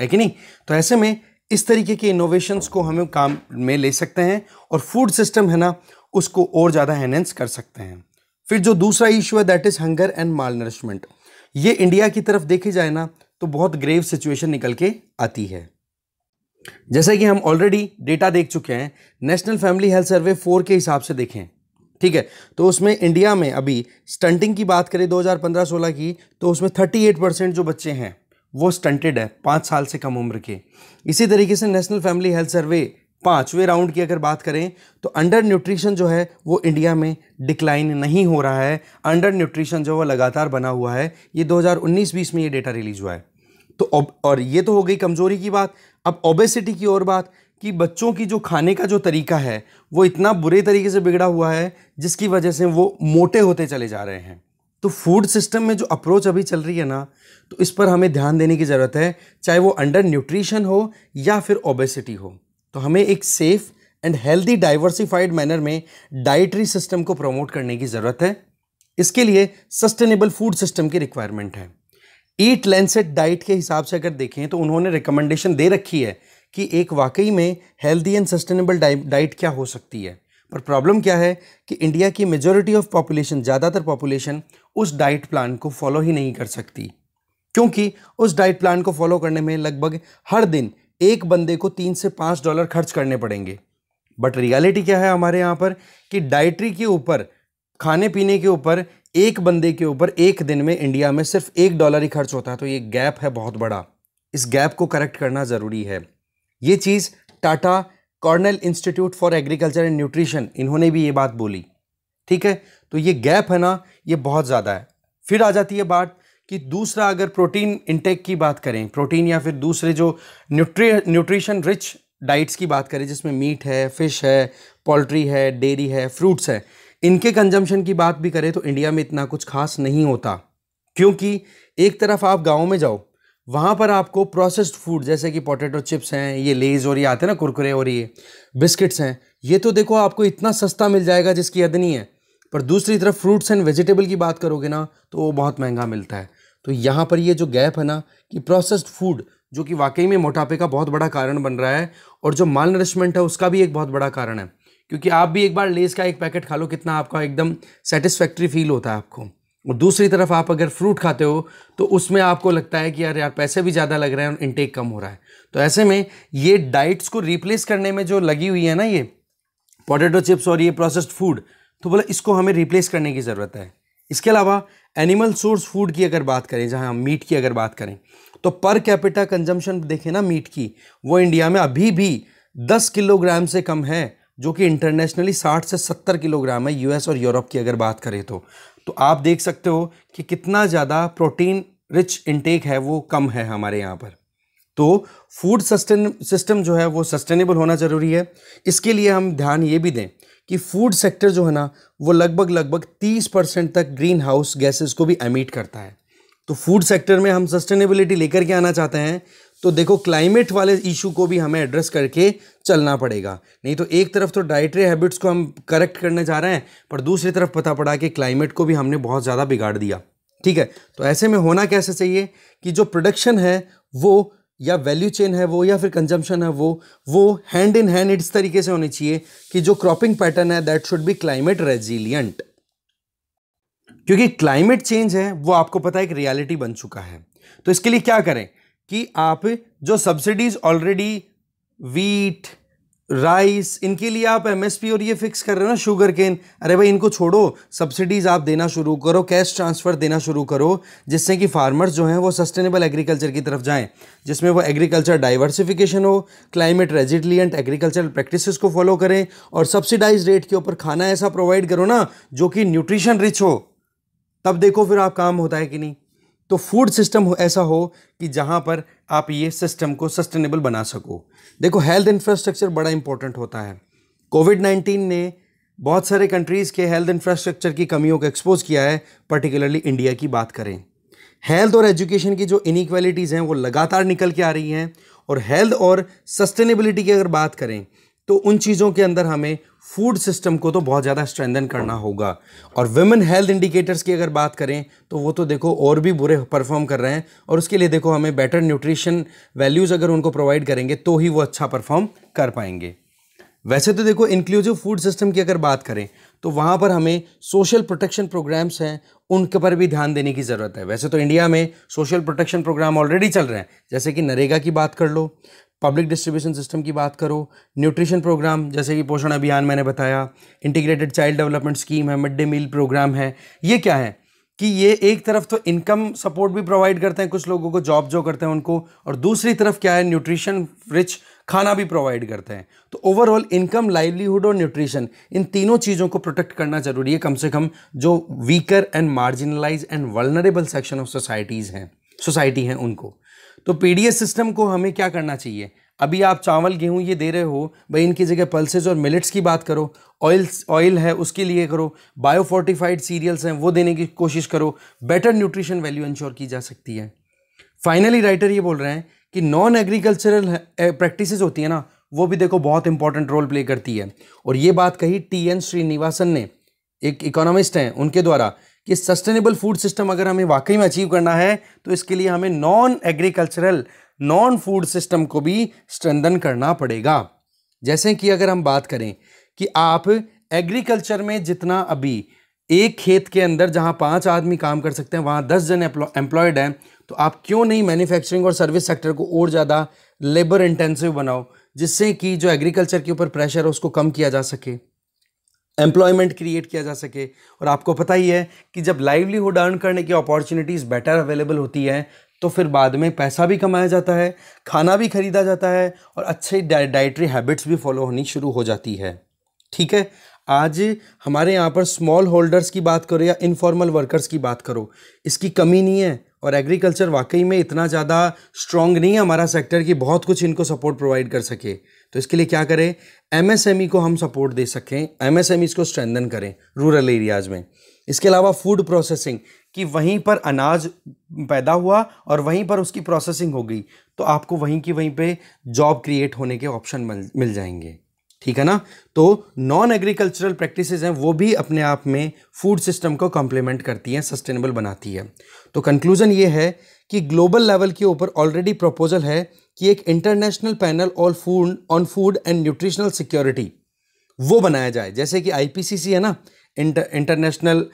है कि नहीं तो ऐसे में इस तरीके के इनोवेशंस को हम काम में ले सकते हैं और फूड सिस्टम है ना उसको और ज़्यादा एनहेंस कर सकते हैं फिर जो दूसरा इशू है that is hunger and malnourishment ये इंडिया की तरफ देखी जाए ना तो बहुत ग्रेव सिचुएशन निकल के आती है जैसा कि हम ऑलरेडी डेटा देख चुके हैं National Family Health Survey four के हिसाब से देखें ठीक है तो उसमें इंडिया में अभी स्टंटिंग की बात करें 2015-16 की तो उसमें 38 परसेंट जो बच्चे हैं वो स्टंटेड है पाँच साल से कम उम्र के इसी तरीके से नेशनल फैमिली हेल्थ सर्वे पाँचवें राउंड की अगर बात करें तो अंडर न्यूट्रिशन जो है वो इंडिया में डिक्लाइन नहीं हो रहा है अंडर न्यूट्रिशन जो है लगातार बना हुआ है ये 2019-20 में ये डेटा रिलीज हुआ है तो और ये तो हो गई कमज़ोरी की बात अब ओबेसिटी की और बात कि बच्चों की जो खाने का जो तरीका है वो इतना बुरे तरीके से बिगड़ा हुआ है जिसकी वजह से वो मोटे होते चले जा रहे हैं तो फूड सिस्टम में जो अप्रोच अभी चल रही है ना तो इस पर हमें ध्यान देने की ज़रूरत है चाहे वो अंडर न्यूट्रिशन हो या फिर ओबेसिटी हो तो हमें एक safe and healthy diversified manner में डाइटरी सिस्टम को प्रमोट करने की ज़रूरत है इसके लिए सस्टेनेबल फूड सिस्टम की रिक्वायरमेंट है ईट लेंसेट डाइट के हिसाब से अगर देखें तो उन्होंने रिकमेंडेशन दे रखी है कि एक वाकई में हेल्दी एंड सस्टेनेबल डाइट क्या हो सकती है पर प्रॉब्लम क्या है कि इंडिया की मेजोरिटी ऑफ पॉपुलेशन ज़्यादातर पॉपुलेशन उस डाइट प्लान को फॉलो ही नहीं कर सकती क्योंकि उस डाइट प्लान को फॉलो करने में लगभग हर दिन एक बंदे को तीन से पाँच डॉलर खर्च करने पड़ेंगे बट रियलिटी क्या है हमारे यहाँ पर कि डाइटरी के ऊपर खाने पीने के ऊपर एक बंदे के ऊपर एक दिन में इंडिया में सिर्फ एक डॉलर ही खर्च होता है तो ये गैप है बहुत बड़ा इस गैप को करेक्ट करना ज़रूरी है ये चीज़ Tata Cornell Institute for Agriculture and Nutrition इन्होंने भी ये बात बोली ठीक है तो ये गैप है ना ये बहुत ज़्यादा है फिर आ जाती है बात कि दूसरा अगर प्रोटीन इंटेक की बात करें प्रोटीन या फिर दूसरे जो न्यूट्री न्यूट्रिशन रिच डाइट्स की बात करें जिसमें मीट है फिश है पोल्ट्री है डेयरी है फ्रूट्स है इनके कंजम्पशन की बात भी करें तो इंडिया में इतना कुछ खास नहीं होता क्योंकि एक तरफ आप गाँव में जाओ वहाँ पर आपको प्रोसेस्ड फूड जैसे कि पोटैटो चिप्स हैं ये लेज और ये आते हैं ना कुरकुरे और ये बिस्किट्स हैं ये तो देखो आपको इतना सस्ता मिल जाएगा जिसकी हद नहीं है पर दूसरी तरफ फ्रूट्स एंड वेजिटेबल की बात करोगे ना तो वो बहुत महंगा मिलता है तो यहाँ पर ये जो गैप है ना कि प्रोसेस्ड फूड जो कि वाकई में मोटापे का बहुत बड़ा कारण बन रहा है और जो माल नरिशमेंट है उसका भी एक बहुत बड़ा कारण है क्योंकि आप भी एक बार लेस का एक पैकेट खा लो कितना आपका एकदम सेटिस्फैक्ट्री फील होता है आपको और दूसरी तरफ आप अगर फ्रूट खाते हो तो उसमें आपको लगता है कि यार यार पैसे भी ज़्यादा लग रहे हैं और इनटेक कम हो रहा है तो ऐसे में ये डाइट्स को रिप्लेस करने में जो लगी हुई है ना ये पोटैटो चिप्स और ये प्रोसेस्ड फूड तो बोला इसको हमें रिप्लेस करने की ज़रूरत है इसके अलावा एनिमल सोर्स फूड की अगर बात करें जहाँ हम मीट की अगर बात करें तो पर कैपिटा कंजम्पशन देखें ना मीट की वो इंडिया में अभी भी दस किलोग्राम से कम है जो कि इंटरनेशनली 60 से 70 किलोग्राम है यूएस और यूरोप की अगर बात करें तो तो आप देख सकते हो कि कितना ज़्यादा प्रोटीन रिच इनटेक है वो कम है हमारे यहाँ पर तो फूड सस्टेन सिस्टम जो है वो सस्टेनेबल होना ज़रूरी है इसके लिए हम ध्यान ये भी दें कि फूड सेक्टर जो है ना वो लगभग लगभग 30 परसेंट तक ग्रीन हाउस गैसेस को भी एमिट करता है तो फूड सेक्टर में हम सस्टेनेबिलिटी लेकर के आना चाहते हैं तो देखो क्लाइमेट वाले इशू को भी हमें एड्रेस करके चलना पड़ेगा नहीं तो एक तरफ तो डाइटरी हैबिट्स को हम करेक्ट करने जा रहे हैं पर दूसरी तरफ पता पड़ा कि क्लाइमेट को भी हमने बहुत ज़्यादा बिगाड़ दिया ठीक है तो ऐसे में होना कैसे चाहिए कि जो प्रोडक्शन है वो या वैल्यू चेन है वो या फिर कंजम्पशन है वो वो हैंड इन हैंड इस तरीके से होनी चाहिए कि जो क्रॉपिंग पैटर्न है that should be climate resilient क्योंकि क्लाइमेट चेंज है वो आपको पता है एक रियलिटी बन चुका है तो इसके लिए क्या करें कि आप जो सब्सिडीज ऑलरेडी वीट राइस इनके लिए आप एमएसपी और ये फिक्स कर रहे हो ना शुगर केन अरे भाई इनको छोड़ो सब्सिडीज़ आप देना शुरू करो कैश ट्रांसफ़र देना शुरू करो जिससे कि फार्मर्स जो हैं वो सस्टेनेबल एग्रीकल्चर की तरफ जाएं जिसमें वो एग्रीकल्चर डाइवर्सिफिकेशन हो क्लाइमेट रेजिलिएंट एग्रीकल्चरल प्रैक्टिस को फॉलो करें और सब्सिडाइज रेट के ऊपर खाना ऐसा प्रोवाइड करो ना जो कि न्यूट्रिशन रिच हो तब देखो फिर आप काम होता है कि नहीं तो फूड सिस्टम ऐसा हो कि जहाँ पर आप ये सिस्टम को सस्टेनेबल बना सको देखो हेल्थ इंफ्रास्ट्रक्चर बड़ा इंपॉर्टेंट होता है कोविड नाइन्टीन ने बहुत सारे कंट्रीज़ के हेल्थ इंफ्रास्ट्रक्चर की कमियों को एक्सपोज किया है पर्टिकुलरली इंडिया की बात करें हेल्थ और एजुकेशन की जो इनिक्वालिटीज़ हैं वो लगातार निकल के आ रही हैं और हेल्थ और सस्टेनेबिलिटी की अगर बात करें तो उन चीज़ों के अंदर हमें फूड सिस्टम को तो बहुत ज़्यादा स्ट्रेंदन करना होगा और वेमेन हेल्थ इंडिकेटर्स की अगर बात करें तो वो तो देखो और भी बुरे परफॉर्म कर रहे हैं और उसके लिए देखो हमें बेटर न्यूट्रिशन वैल्यूज़ अगर उनको प्रोवाइड करेंगे तो ही वो अच्छा परफॉर्म कर पाएंगे वैसे तो देखो इंक्लूसिव फूड सिस्टम की अगर बात करें तो वहाँ पर हमें सोशल प्रोटेक्शन प्रोग्राम्स हैं उनके पर भी ध्यान देने की ज़रूरत है वैसे तो इंडिया में सोशल प्रोटेक्शन प्रोग्राम ऑलरेडी चल रहे हैं जैसे कि नरेगा की बात कर लो पब्लिक डिस्ट्रीब्यूशन सिस्टम की बात करो न्यूट्रिशन प्रोग्राम जैसे कि पोषण अभियान मैंने बताया इंटीग्रेटेड चाइल्ड डेवलपमेंट स्कीम है मिड डे मील प्रोग्राम है ये क्या है कि ये एक तरफ तो इनकम सपोर्ट भी प्रोवाइड करते हैं कुछ लोगों को जॉब जो करते हैं उनको और दूसरी तरफ क्या है न्यूट्रिशन रिच खाना भी प्रोवाइड करते हैं तो ओवरऑल इनकम लाइवलीहुड और न्यूट्रिशन इन तीनों चीज़ों को प्रोटेक्ट करना जरूरी है कम से कम जो weaker and marginalise and vulnerable section of societies हैं सोसाइटी हैं उनको तो पीडीएस सिस्टम को हमें क्या करना चाहिए अभी आप चावल गेहूं ये दे रहे हो भाई इनकी जगह पल्सेज और मिलेट्स की बात करो ऑयल ऑयल है उसके लिए करो बायोफोर्टिफाइड सीरियल्स हैं वो देने की कोशिश करो बेटर न्यूट्रिशन वैल्यू इंश्योर की जा सकती है फाइनली राइटर ये बोल रहे हैं कि नॉन एग्रीकल्चरल प्रैक्टिस होती है ना वो भी देखो बहुत इंपॉर्टेंट रोल प्ले करती है और ये बात कही टी एन श्रीनिवासन ने एक इकोनॉमिस्ट हैं उनके द्वारा कि सस्टेनेबल फूड सिस्टम अगर हमें वाकई में अचीव करना है तो इसके लिए हमें non agricultural non food system को भी स्ट्रेंदन करना पड़ेगा जैसे कि अगर हम बात करें कि आप एग्रीकल्चर में जितना अभी एक खेत के अंदर जहाँ पाँच आदमी काम कर सकते हैं वहाँ दस जन एम्प्लॉयड हैं तो आप क्यों नहीं मैन्युफैक्चरिंग और सर्विस सेक्टर को और ज़्यादा लेबर इंटेंसिव बनाओ जिससे कि जो एग्रीकल्चर के ऊपर प्रेशर है उसको कम किया जा सके एम्प्लॉयमेंट क्रिएट किया जा सके और आपको पता ही है कि जब लाइवलीहुड अर्न करने की अपॉर्चुनिटीज़ बेटर अवेलेबल होती हैं तो फिर बाद में पैसा भी कमाया जाता है खाना भी खरीदा जाता है और अच्छी डाइटरी हैबिट्स भी फॉलो होनी शुरू हो जाती है ठीक है आज हमारे यहाँ पर स्मॉल होल्डर्स की बात करो या इनफॉर्मल वर्कर्स की बात करो इसकी कमी नहीं है और एग्रीकल्चर वाकई में इतना ज़्यादा स्ट्रॉन्ग नहीं है हमारा सेक्टर कि बहुत कुछ इनको सपोर्ट प्रोवाइड कर सके तो इसके लिए क्या करें एमएसएमई e को हम सपोर्ट दे सकें एमएसएमई इसको स्ट्रेंथन करें रूरल एरियाज़ में इसके अलावा फूड प्रोसेसिंग कि वहीं पर अनाज पैदा हुआ और वहीं पर उसकी प्रोसेसिंग हो गई तो आपको वहीं की वहीं पे जॉब क्रिएट होने के ऑप्शन मिल जाएंगे ठीक है ना तो नॉन एग्रीकल्चरल प्रैक्टिस हैं वो भी अपने आप में फूड सिस्टम को कॉम्प्लीमेंट करती हैं सस्टेनेबल बनाती है तो कंक्लूज़न ये है कि ग्लोबल लेवल के ऊपर ऑलरेडी प्रपोजल है कि एक international panel all food on food and nutritional security वो बनाया जाए जैसे कि आईपीसीसी है ना इंटर इंटरनेशनल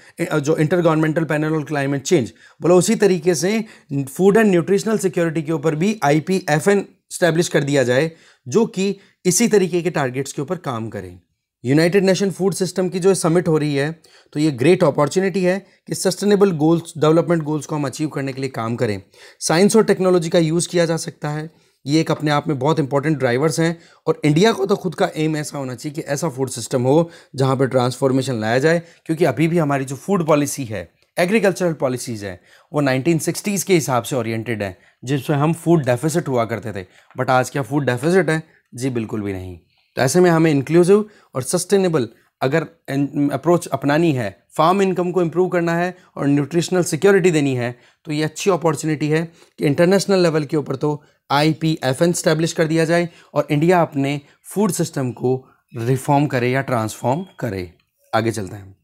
जो Intergovernmental Panel on Climate Change बोला उसी तरीके से फूड एंड न्यूट्रिशनल सिक्योरिटी के ऊपर भी I P F N establish कर दिया जाए जो कि इसी तरीके के टारगेट्स के ऊपर काम करें यूनाइटेड नेशन फूड सिस्टम की जो समिट हो रही है तो ये ग्रेट अपॉर्चुनिटी है कि सस्टेनेबल गोल्स डेवलपमेंट गोल्स को हम अचीव करने के लिए काम करें साइंस और टेक्नोलॉजी का यूज़ किया जा सकता है ये एक अपने आप में बहुत इंपॉर्टेंट ड्राइवर्स हैं और इंडिया को तो खुद का एम ऐसा होना चाहिए कि ऐसा फूड सिस्टम हो जहाँ पर ट्रांसफॉर्मेशन लाया जाए क्योंकि अभी भी हमारी जो फूड पॉलिसी है एग्रीकल्चरल पॉलिसीज़ हैं वो 1960s के हिसाब से ओरिएंटेड हैं जिसमें हम फूड डेफिसिट हुआ करते थे बट आज क्या फूड डेफिसिट है जी बिल्कुल भी नहीं तो ऐसे में हमें इंक्लूसिव और सस्टेनेबल अगर अप्रोच अपनानी है फार्म इनकम को इम्प्रूव करना है और न्यूट्रिशनल सिक्योरिटी देनी है तो ये अच्छी अपॉर्चुनिटी है कि इंटरनेशनल लेवल के ऊपर तो I P F N establish कर दिया जाए और इंडिया अपने फूड सिस्टम को रिफॉर्म करे या ट्रांसफॉर्म करे आगे चलते हैं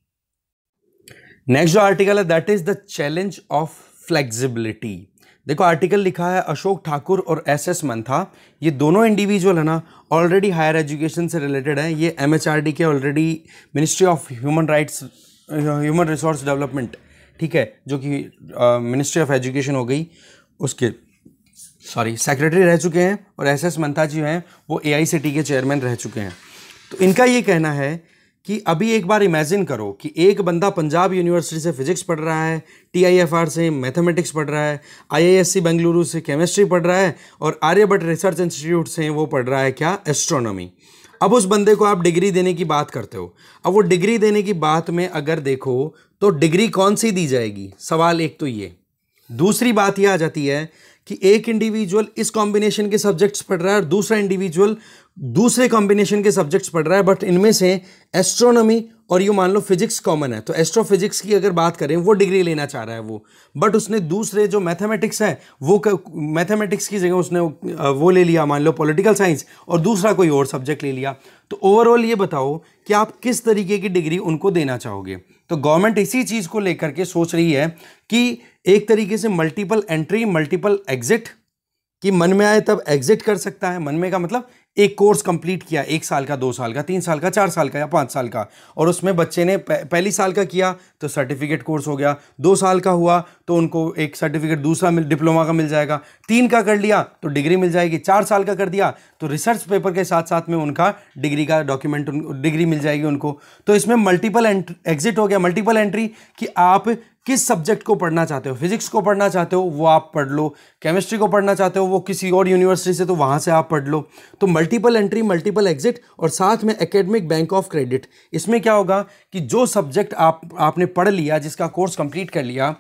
नेक्स्ट जो आर्टिकल है that is the challenge of flexibility देखो आर्टिकल लिखा है अशोक ठाकुर और एस एस मंथा ये दोनों इंडिविजुअल है ना ऑलरेडी हायर एजुकेशन से रिलेटेड हैं ये एम एच आर डी के already ministry of human rights human resource development ठीक है जो कि मिनिस्ट्री ऑफ एजुकेशन हो गई उसके सॉरी सेक्रेटरी रह चुके हैं और एस एस मंथा जी हैं वो ए आई सी टी के चेयरमैन रह चुके हैं तो इनका ये कहना है कि अभी एक बार इमेजिन करो कि एक बंदा पंजाब यूनिवर्सिटी से फिजिक्स पढ़ रहा है टीआईएफआर से मैथमेटिक्स पढ़ रहा है आईआईएससी बेंगलुरु से केमिस्ट्री पढ़ रहा है और आर्यभट्ट रिसर्च इंस्टीट्यूट से वो पढ़ रहा है क्या एस्ट्रोनॉमी अब उस बंदे को आप डिग्री देने की बात करते हो अब वो डिग्री देने की बात में अगर देखो तो डिग्री कौन सी दी जाएगी सवाल एक तो ये दूसरी बात यह आ जाती है कि एक इंडिविजुअल इस कॉम्बिनेशन के सब्जेक्ट्स पढ़ रहा है और दूसरा इंडिविजुअल दूसरे कॉम्बिनेशन के सब्जेक्ट्स पढ़ रहा है बट इनमें से एस्ट्रोनॉमी और ये मान लो फिजिक्स कॉमन है तो एस्ट्रोफिजिक्स की अगर बात करें वो डिग्री लेना चाह रहा है वो बट उसने दूसरे जो मैथमेटिक्स है वो मैथमेटिक्स की जगह उसने वो ले लिया मान लो पॉलिटिकल साइंस और दूसरा कोई और सब्जेक्ट ले लिया तो ओवरऑल ये बताओ कि आप किस तरीके की डिग्री उनको देना चाहोगे तो गवर्नमेंट इसी चीज़ को लेकर के सोच रही है कि एक तरीके से मल्टीपल एंट्री मल्टीपल एग्जिट कि मन में आए तब एग्जिट कर सकता है मन में का मतलब एक कोर्स कंप्लीट किया एक साल का दो साल का तीन साल का चार साल का या पाँच साल का और उसमें बच्चे ने पहली साल का किया तो सर्टिफिकेट कोर्स हो गया दो साल का हुआ तो उनको एक सर्टिफिकेट दूसरा मिल डिप्लोमा का मिल जाएगा तीन का कर लिया तो डिग्री मिल जाएगी चार साल का कर दिया तो रिसर्च पेपर के साथ साथ में उनका डिग्री का डॉक्यूमेंट डिग्री मिल जाएगी उनको तो इसमें मल्टीपल एग्जिट हो गया मल्टीपल एंट्री कि आप किस सब्जेक्ट को पढ़ना चाहते हो फिजिक्स को पढ़ना चाहते हो वो आप पढ़ लो केमिस्ट्री को पढ़ना चाहते हो वो किसी और यूनिवर्सिटी से तो वहाँ से आप पढ़ लो तो मल्टीपल एंट्री मल्टीपल एग्जिट और साथ में एकेडमिक बैंक ऑफ क्रेडिट इसमें क्या होगा कि जो सब्जेक्ट आप आपने पढ़ लिया जिसका कोर्स कंप्लीट कर लिया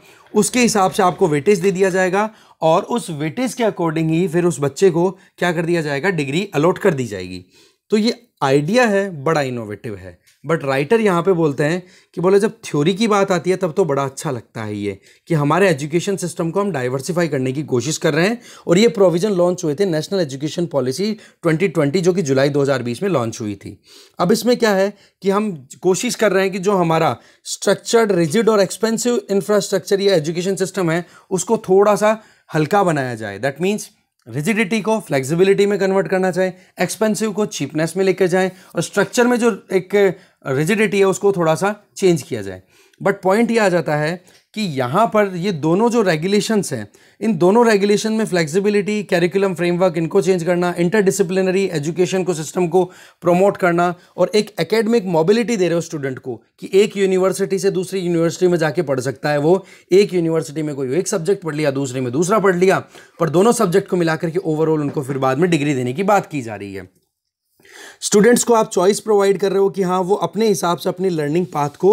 उसके हिसाब से आपको वेटेज दे दिया जाएगा और उस वेटेज के अकॉर्डिंग ही फिर उस बच्चे को क्या कर दिया जाएगा डिग्री अलॉट कर दी जाएगी तो ये आइडिया है बड़ा इनोवेटिव है बट राइटर यहाँ पे बोलते हैं कि बोले जब थ्योरी की बात आती है तब तो बड़ा अच्छा लगता है ये कि हमारे एजुकेशन सिस्टम को हम डाइवर्सिफाई करने की कोशिश कर रहे हैं और ये प्रोविज़न लॉन्च हुए थे नेशनल एजुकेशन पॉलिसी 2020 जो कि जुलाई 2020 में लॉन्च हुई थी अब इसमें क्या है कि हम कोशिश कर रहे हैं कि जो हमारा स्ट्रक्चर्ड रिजिड और एक्सपेंसिव इंफ्रास्ट्रक्चर या एजुकेशन सिस्टम है उसको थोड़ा सा हल्का बनाया जाए दैट मीन्स रिजिडिटी को फ्लेक्सिबिलिटी में कन्वर्ट करना चाहें एक्सपेंसिव को चीपनेस में लेकर जाएं और स्ट्रक्चर में जो एक रिजिडिटी है उसको थोड़ा सा चेंज किया जाए बट पॉइंट ये आ जाता है कि यहाँ पर ये दोनों जो रेगुलेशंस हैं इन दोनों रेगुलेशन में फ्लेक्सिबिलिटी कैरिकुलम फ्रेमवर्क इनको चेंज करना इंटरडिसिप्लिनरी एजुकेशन को सिस्टम को प्रमोट करना और एक एकेडमिक मोबिलिटी दे रहे हो स्टूडेंट को कि एक यूनिवर्सिटी से दूसरी यूनिवर्सिटी में जाके पढ़ सकता है वो एक यूनिवर्सिटी में कोई एक सब्जेक्ट पढ़ लिया दूसरे में दूसरा पढ़ लिया पर दोनों सब्जेक्ट को मिलाकर के ओवरऑल उनको फिर बाद में डिग्री देने की बात की जा रही है स्टूडेंट्स को आप चॉइस प्रोवाइड कर रहे हो कि हाँ वो अपने हिसाब से अपनी लर्निंग पाथ को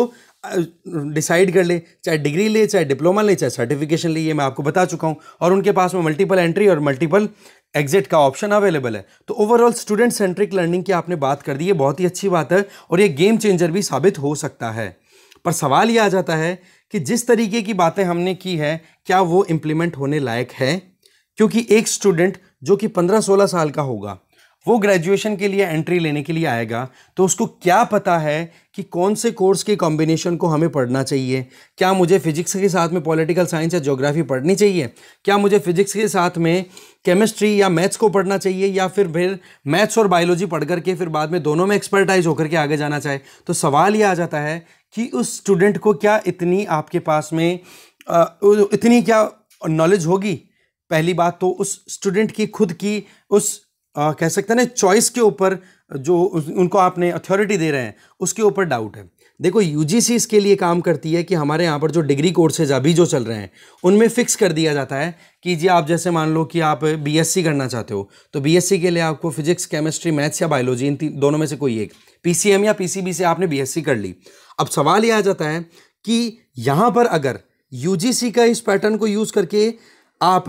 डिसाइड कर ले चाहे डिग्री ले चाहे डिप्लोमा ले चाहे सर्टिफिकेशन ले ये मैं आपको बता चुका हूँ और उनके पास में मल्टीपल एंट्री और मल्टीपल एग्जिट का ऑप्शन अवेलेबल है तो ओवरऑल स्टूडेंट सेंट्रिक लर्निंग की आपने बात कर दी है बहुत ही अच्छी बात है और ये गेम चेंजर भी साबित हो सकता है पर सवाल ये आ जाता है कि जिस तरीके की बातें हमने की है क्या वो इम्प्लीमेंट होने लायक है क्योंकि एक स्टूडेंट जो कि पंद्रह सोलह साल का होगा वो ग्रेजुएशन के लिए एंट्री लेने के लिए आएगा तो उसको क्या पता है कि कौन से कोर्स के कॉम्बिनेशन को हमें पढ़ना चाहिए क्या मुझे फिजिक्स के साथ में पॉलिटिकल साइंस या ज्योग्राफी पढ़नी चाहिए क्या मुझे फिजिक्स के साथ में केमिस्ट्री या मैथ्स को पढ़ना चाहिए या फिर फिर मैथ्स और बायोलॉजी पढ़ करके फिर बाद में दोनों में एक्सपर्टाइज होकर के आगे जाना चाहे तो सवाल ये आ जाता है कि उस स्टूडेंट को क्या इतनी आपके पास में इतनी क्या नॉलेज होगी पहली बात तो उस स्टूडेंट की खुद की उस आ, कह सकते हैं ना चॉइस के ऊपर जो उनको आपने अथॉरिटी दे रहे हैं उसके ऊपर डाउट है देखो यू इसके लिए काम करती है कि हमारे यहाँ पर जो डिग्री कोर्सेज अभी जो चल रहे हैं उनमें फ़िक्स कर दिया जाता है कि जी आप जैसे मान लो कि आप बीएससी करना चाहते हो तो बीएससी के लिए आपको फिजिक्स केमिस्ट्री मैथ्स या बायोलॉजी इन दोनों में से कोई एक पीसीएम या पीसीबी से आपने बीएससी कर ली अब सवाल ये आ जाता है कि यहाँ पर अगर यू का इस पैटर्न को यूज़ करके आप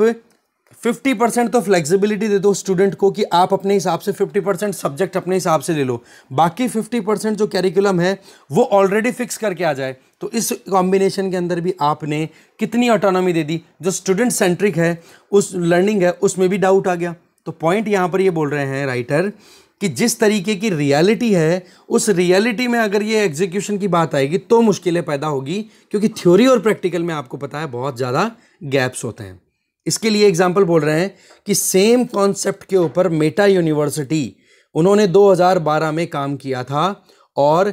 फिफ्टी परसेंट तो फ्लेक्सिबिलिटी दे दो स्टूडेंट को कि आप अपने हिसाब से फिफ्टी परसेंट सब्जेक्ट अपने हिसाब से ले लो बाकी फिफ्टी परसेंट जो कैरिकुलम है वो ऑलरेडी फिक्स करके आ जाए तो इस कॉम्बिनेशन के अंदर भी आपने कितनी ऑटोनॉमी दे दी जो स्टूडेंट सेंट्रिक है उस लर्निंग है उसमें भी डाउट आ गया तो पॉइंट यहाँ पर ये बोल रहे हैं राइटर कि जिस तरीके की रियलिटी है उस रियलिटी में अगर ये एग्जीक्यूशन की बात आएगी तो मुश्किलें पैदा होगी क्योंकि थ्योरी और प्रैक्टिकल में आपको पता है बहुत ज़्यादा गैप्स होते हैं इसके लिए एग्जाम्पल बोल रहे हैं कि सेम कॉन्सेप्ट के ऊपर मेटा यूनिवर्सिटी उन्होंने 2012 में काम किया था और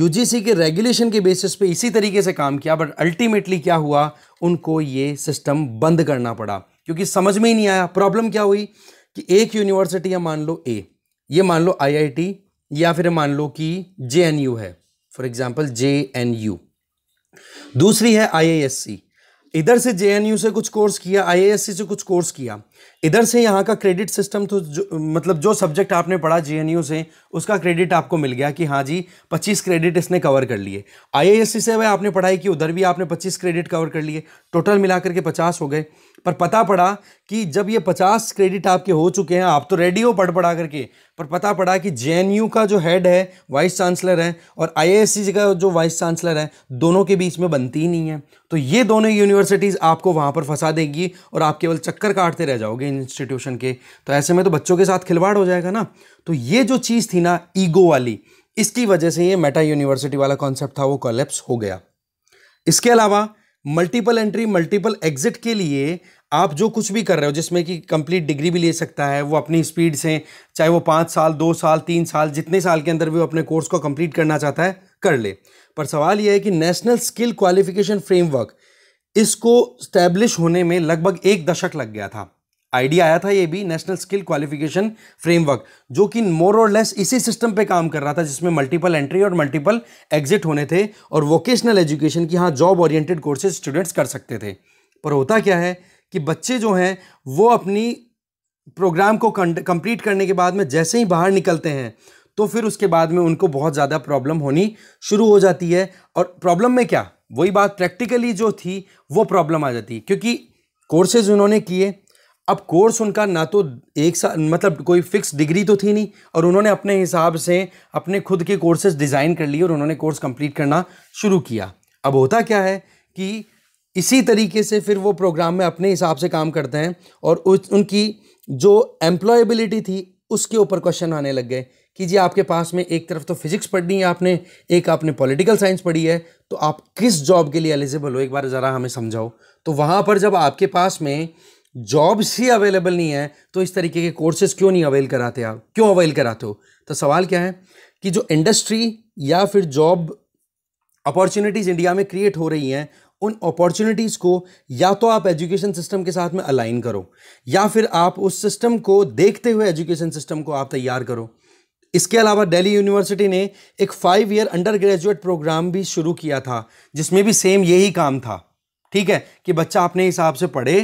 यूजीसी के रेगुलेशन के बेसिस पे इसी तरीके से काम किया बट अल्टीमेटली क्या हुआ उनको ये सिस्टम बंद करना पड़ा क्योंकि समझ में ही नहीं आया प्रॉब्लम क्या हुई कि एक यूनिवर्सिटी या मान लो ए ये मान लो आईआईटी या फिर मान लो कि जेएनयू है for example J N U दूसरी है आईएएससी इधर से जे से कुछ कोर्स किया आई से कुछ कोर्स किया इधर से यहाँ का क्रेडिट सिस्टम तो जो मतलब जो सब्जेक्ट आपने पढ़ा जे से उसका क्रेडिट आपको मिल गया कि हाँ जी 25 क्रेडिट इसने कवर कर लिए आई से वह आपने पढ़ाई की उधर भी आपने 25 क्रेडिट कवर कर लिए टोटल मिलाकर के 50 हो गए पर पता पड़ा कि जब ये पचास क्रेडिट आपके हो चुके हैं आप तो रेडी हो पढ़ पढ़ा करके पर पता पड़ा कि जे का जो हेड है वाइस चांसलर है और आई का जो वाइस चांसलर है दोनों के बीच में बनती ही नहीं है तो ये दोनों यूनिवर्सिटीज़ आपको वहाँ पर फंसा देगी और आप केवल चक्कर काटते रह जाओगे इंस्टीट्यूशन के तो ऐसे में तो बच्चों के साथ खिलवाड़ हो जाएगा ना तो ये जो चीज़ थी ना ईगो वाली इसकी वजह से ये मेटा यूनिवर्सिटी वाला कॉन्सेप्ट था वो कॉलेप्स हो गया इसके अलावा मल्टीपल एंट्री मल्टीपल एग्जिट के लिए आप जो कुछ भी कर रहे हो जिसमें कि कंप्लीट डिग्री भी ले सकता है वो अपनी स्पीड से चाहे वो पाँच साल दो साल तीन साल जितने साल के अंदर भी वो अपने कोर्स को कंप्लीट करना चाहता है कर ले पर सवाल यह है कि नेशनल स्किल क्वालिफिकेशन फ्रेमवर्क इसको स्टैब्लिश होने में लगभग एक दशक लग गया था आइडिया आया था ये भी नेशनल स्किल क्वालिफिकेशन फ्रेमवर्क जो कि मोर और लेस इसी सिस्टम पे काम कर रहा था जिसमें मल्टीपल एंट्री और मल्टीपल एग्जिट होने थे और वोकेशनल एजुकेशन की हाँ जॉब ओरिएंटेड कोर्सेज स्टूडेंट्स कर सकते थे पर होता क्या है कि बच्चे जो हैं वो अपनी प्रोग्राम को कंप्लीट करने के बाद में जैसे ही बाहर निकलते हैं तो फिर उसके बाद में उनको बहुत ज़्यादा प्रॉब्लम होनी शुरू हो जाती है और प्रॉब्लम में क्या वही बात प्रैक्टिकली जो थी वो प्रॉब्लम आ जाती है क्योंकि कोर्सेज उन्होंने किए अब कोर्स उनका ना तो एक साल मतलब कोई फिक्स डिग्री तो थी नहीं और उन्होंने अपने हिसाब से अपने खुद के कोर्सेज डिज़ाइन कर लिए और उन्होंने कोर्स कंप्लीट करना शुरू किया अब होता क्या है कि इसी तरीके से फिर वो प्रोग्राम में अपने हिसाब से काम करते हैं और उनकी जो एम्प्लॉयबिलिटी थी उसके ऊपर क्वेश्चन आने लग गए कि जी आपके पास में एक तरफ तो फिजिक्स पढ़नी है आपने एक आपने पॉलिटिकल साइंस पढ़ी है तो आप किस जॉब के लिए एलिजिबल हो एक बार ज़रा हमें समझाओ तो वहाँ पर जब आपके पास में जॉब्स ही अवेलेबल नहीं है तो इस तरीके के कोर्सेज क्यों नहीं अवेल कराते आप क्यों अवेल कराते हो तो सवाल क्या है कि जो इंडस्ट्री या फिर जॉब अपॉर्चुनिटीज़ इंडिया में क्रिएट हो रही हैं उन अपॉर्चुनिटीज़ को या तो आप एजुकेशन सिस्टम के साथ में अलाइन करो या फिर आप उस सिस्टम को देखते हुए एजुकेशन सिस्टम को आप तैयार करो इसके अलावा दिल्ली यूनिवर्सिटी ने एक five year undergraduate programme भी शुरू किया था जिसमें भी सेम यही काम था ठीक है कि बच्चा अपने हिसाब से पढ़े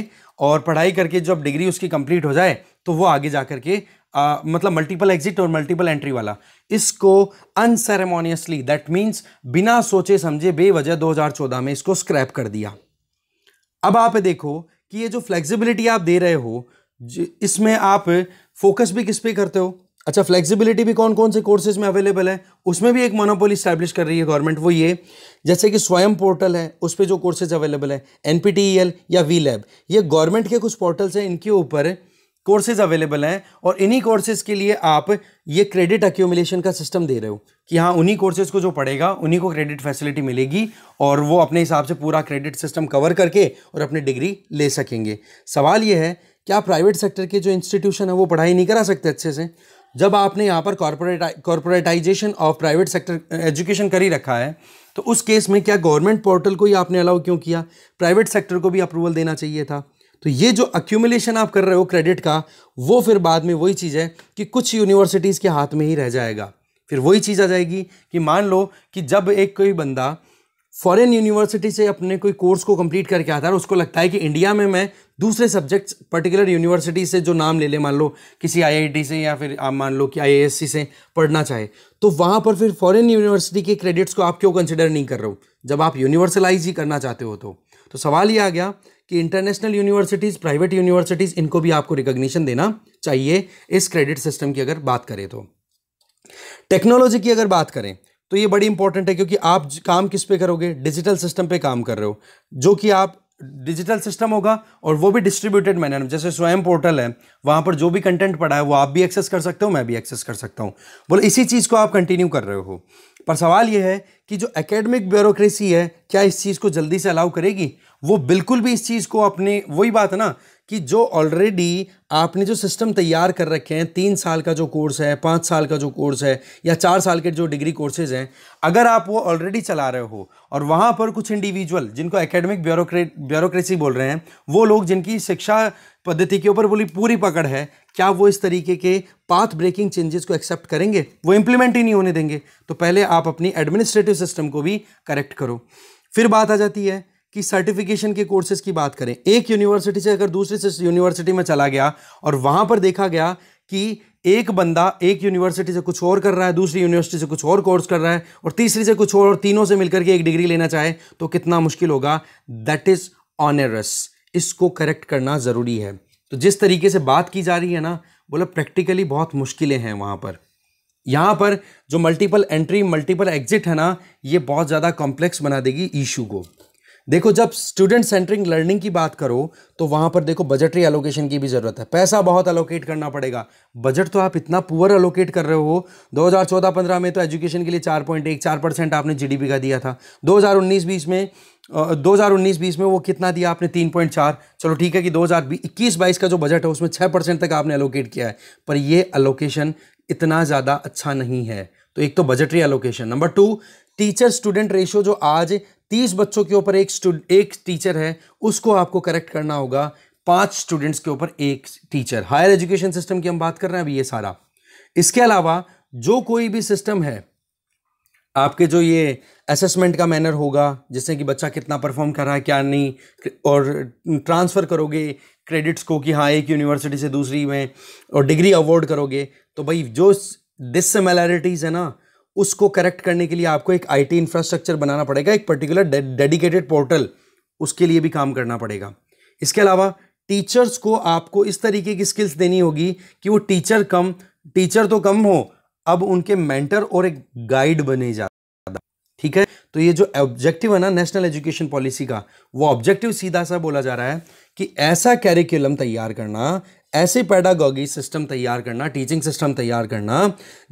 और पढ़ाई करके जब डिग्री उसकी कंप्लीट हो जाए तो वो आगे जा करके के आ, मतलब मल्टीपल एग्जिट और मल्टीपल एंट्री वाला इसको अनसेरेमोनियसली दैट मीन्स बिना सोचे समझे बेवजह 2014 में इसको स्क्रैप कर दिया अब आप देखो कि ये जो फ्लेक्सिबिलिटी आप दे रहे हो इसमें आप फोकस भी किस पे करते हो अच्छा फ्लेक्सिबिलिटी भी कौन कौन से कोर्सेज में अवेलेबल है उसमें भी एक मोनोपोली स्टैब्लिश कर रही है गवर्नमेंट वो ये जैसे कि स्वयं पोर्टल है उस पर जो कोर्सेज अवेलेबल है एन या वी लैब ये गवर्नमेंट के कुछ पोर्टल्स हैं इनके ऊपर कोर्सेज अवेलेबल हैं और इन्हीं कोर्सेज के लिए आप ये क्रेडिट अक्यूमिलेशन का सिस्टम दे रहे हो कि हाँ उन्हीं कोर्सेज को जो पढ़ेगा उन्हीं को क्रेडिट फैसिलिटी मिलेगी और वो अपने हिसाब से पूरा क्रेडिट सिस्टम कवर करके और अपनी डिग्री ले सकेंगे सवाल ये है क्या प्राइवेट सेक्टर के जो इंस्टीट्यूशन है वो पढ़ाई नहीं करा सकते अच्छे से जब आपने यहाँ पर corporate corporatisation of private sector education कर ही रखा है तो उस केस में क्या गवर्नमेंट पोर्टल को ही आपने अलाउ क्यों किया प्राइवेट सेक्टर को भी अप्रूवल देना चाहिए था तो ये जो अक्यूमुलेशन आप कर रहे हो क्रेडिट का वो फिर बाद में वही चीज़ है कि कुछ यूनिवर्सिटीज़ के हाथ में ही रह जाएगा फिर वही चीज़ आ जाएगी कि मान लो कि जब एक कोई बंदा फॉरेन यूनिवर्सिटी से अपने कोई कोर्स को कंप्लीट करके आता है उसको लगता है कि इंडिया में मैं दूसरे सब्जेक्ट्स पर्टिकुलर यूनिवर्सिटी से जो नाम ले ले मान लो किसी आईआईटी से या फिर आप मान लो कि आईएएससी से पढ़ना चाहे तो वहाँ पर फिर फॉरेन यूनिवर्सिटी के क्रेडिट्स को आप क्यों कंसिडर नहीं कर रहे हो जब आप यूनिवर्सलाइज ही करना चाहते हो तो तो सवाल ये आ गया कि इंटरनेशनल यूनिवर्सिटीज़ प्राइवेट यूनिवर्सिटीज़ इनको भी आपको रिकग्निशन देना चाहिए इस क्रेडिट सिस्टम की अगर बात करें तो टेक्नोलॉजी की अगर बात करें तो ये बड़ी इंपॉर्टेंट है क्योंकि आप काम किस पे करोगे डिजिटल सिस्टम पे काम कर रहे हो जो कि आप डिजिटल सिस्टम होगा और वो भी डिस्ट्रीब्यूटेड मैनर जैसे स्वयं पोर्टल है वहाँ पर जो भी कंटेंट पड़ा है वो आप भी एक्सेस कर सकते हो मैं भी एक्सेस कर सकता हूँ बोलो इसी चीज़ को आप कंटिन्यू कर रहे हो पर सवाल यह है कि जो एकेडमिक ब्यूरोक्रेसी है क्या इस चीज़ को जल्दी से अलाउ करेगी वो बिल्कुल भी इस चीज़ को अपने वही बात है ना कि जो ऑलरेडी आपने जो सिस्टम तैयार कर रखे हैं तीन साल का जो कोर्स है पाँच साल का जो कोर्स है या चार साल के जो डिग्री कोर्सेज हैं अगर आप वो ऑलरेडी चला रहे हो और वहाँ पर कुछ इंडिविजुअल जिनको एकेडमिक ब्यूरोक्रेट ब्यूरोक्रेसी बोल रहे हैं वो लोग जिनकी शिक्षा पद्धति के ऊपर बोली पूरी पकड़ है क्या वो इस तरीके के पाथ ब्रेकिंग चेंजेस को एक्सेप्ट करेंगे वो इम्प्लीमेंट ही नहीं होने देंगे तो पहले आप अपनी एडमिनिस्ट्रेटिव सिस्टम को भी करेक्ट करो फिर बात आ जाती है कि सर्टिफिकेशन के कोर्सेज की बात करें एक यूनिवर्सिटी से अगर दूसरी से यूनिवर्सिटी में चला गया और वहाँ पर देखा गया कि एक बंदा एक यूनिवर्सिटी से कुछ और कर रहा है दूसरी यूनिवर्सिटी से कुछ और कोर्स कर रहा है और तीसरी से कुछ और और तीनों से मिलकर के एक डिग्री लेना चाहे तो कितना मुश्किल होगा दैट इज़ ऑनरस इसको करेक्ट करना ज़रूरी है तो जिस तरीके से बात की जा रही है ना बोला प्रैक्टिकली बहुत मुश्किलें हैं वहाँ पर यहाँ पर जो मल्टीपल एंट्री मल्टीपल एग्जिट है ना ये बहुत ज़्यादा कॉम्प्लेक्स बना देगी ईशू को देखो जब स्टूडेंट सेंटरिंग लर्निंग की बात करो तो वहां पर देखो बजटरी एलोकेशन की भी ज़रूरत है पैसा बहुत एलोकेट करना पड़ेगा बजट तो आप इतना पुअर एलोकेट कर रहे हो 2014-15 में तो एजुकेशन के लिए 4.1 चार परसेंट आपने जीडीपी का दिया था 2019-20 में 2019-20 में वो कितना दिया आपने 3.4 चलो ठीक है कि 2021-22 का जो बजट है उसमें 6 परसेंट तक आपने एलोकेट किया है पर ये एलोकेशन इतना ज़्यादा अच्छा नहीं है तो एक तो budgetary allocation number two teacher student ratio जो आज तीस बच्चों के ऊपर एक एक टीचर है उसको आपको करेक्ट करना होगा पांच स्टूडेंट्स के ऊपर एक टीचर हायर एजुकेशन सिस्टम की हम बात कर रहे हैं अभी ये सारा इसके अलावा जो कोई भी सिस्टम है आपके जो ये असेसमेंट का मैनर होगा जिससे कि बच्चा कितना परफॉर्म कर रहा है क्या नहीं और ट्रांसफ़र करोगे क्रेडिट्स को कि हाँ एक यूनिवर्सिटी से दूसरी में और डिग्री अवॉर्ड करोगे तो भाई जो डिसमिलैरिटीज़ है ना उसको करेक्ट करने के लिए आपको एक आईटी इंफ्रास्ट्रक्चर बनाना पड़ेगा एक पर्टिकुलर डेडिकेटेड पोर्टल उसके लिए भी काम करना पड़ेगा इसके अलावा टीचर्स को आपको इस तरीके की स्किल्स देनी होगी कि वो टीचर कम टीचर तो कम हो अब उनके मेंटर और एक गाइड बने ज़्यादा ठीक है तो ये जो ऑब्जेक्टिव है ना नेशनल एजुकेशन पॉलिसी का वो ऑब्जेक्टिव सीधा सा बोला जा रहा है कि ऐसा कैरिकुलम तैयार करना ऐसे पैडागॉगी सिस्टम तैयार करना टीचिंग सिस्टम तैयार करना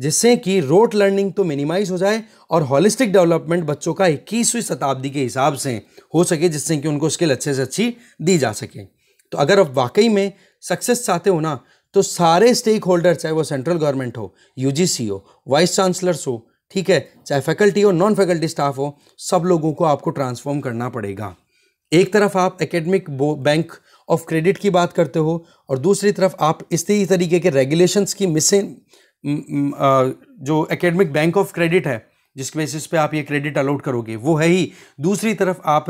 जिससे कि रोट लर्निंग तो मिनिमाइज हो जाए और हॉलिस्टिक डेवलपमेंट बच्चों का इक्कीसवीं शताब्दी के हिसाब से हो सके जिससे कि उनको स्किल अच्छे से अच्छी दी जा सके तो अगर आप वाकई में सक्सेस चाहते हो ना तो सारे स्टेक होल्डर चाहे वो सेंट्रल गवर्नमेंट हो यू हो वाइस चांसलर्स हो ठीक है चाहे फैकल्टी हो नॉन फैकल्टी स्टाफ हो सब लोगों को आपको ट्रांसफॉर्म करना पड़ेगा एक तरफ आप एकेडमिक बैंक ऑफ क्रेडिट की बात करते हो और दूसरी तरफ आप इसी तरीके के रेगुलेशंस की मिसिंग mm, mm, जो एकेडमिक बैंक ऑफ क्रेडिट है जिसके बेसिस पे आप ये क्रेडिट अलाउट करोगे वो है ही दूसरी तरफ आप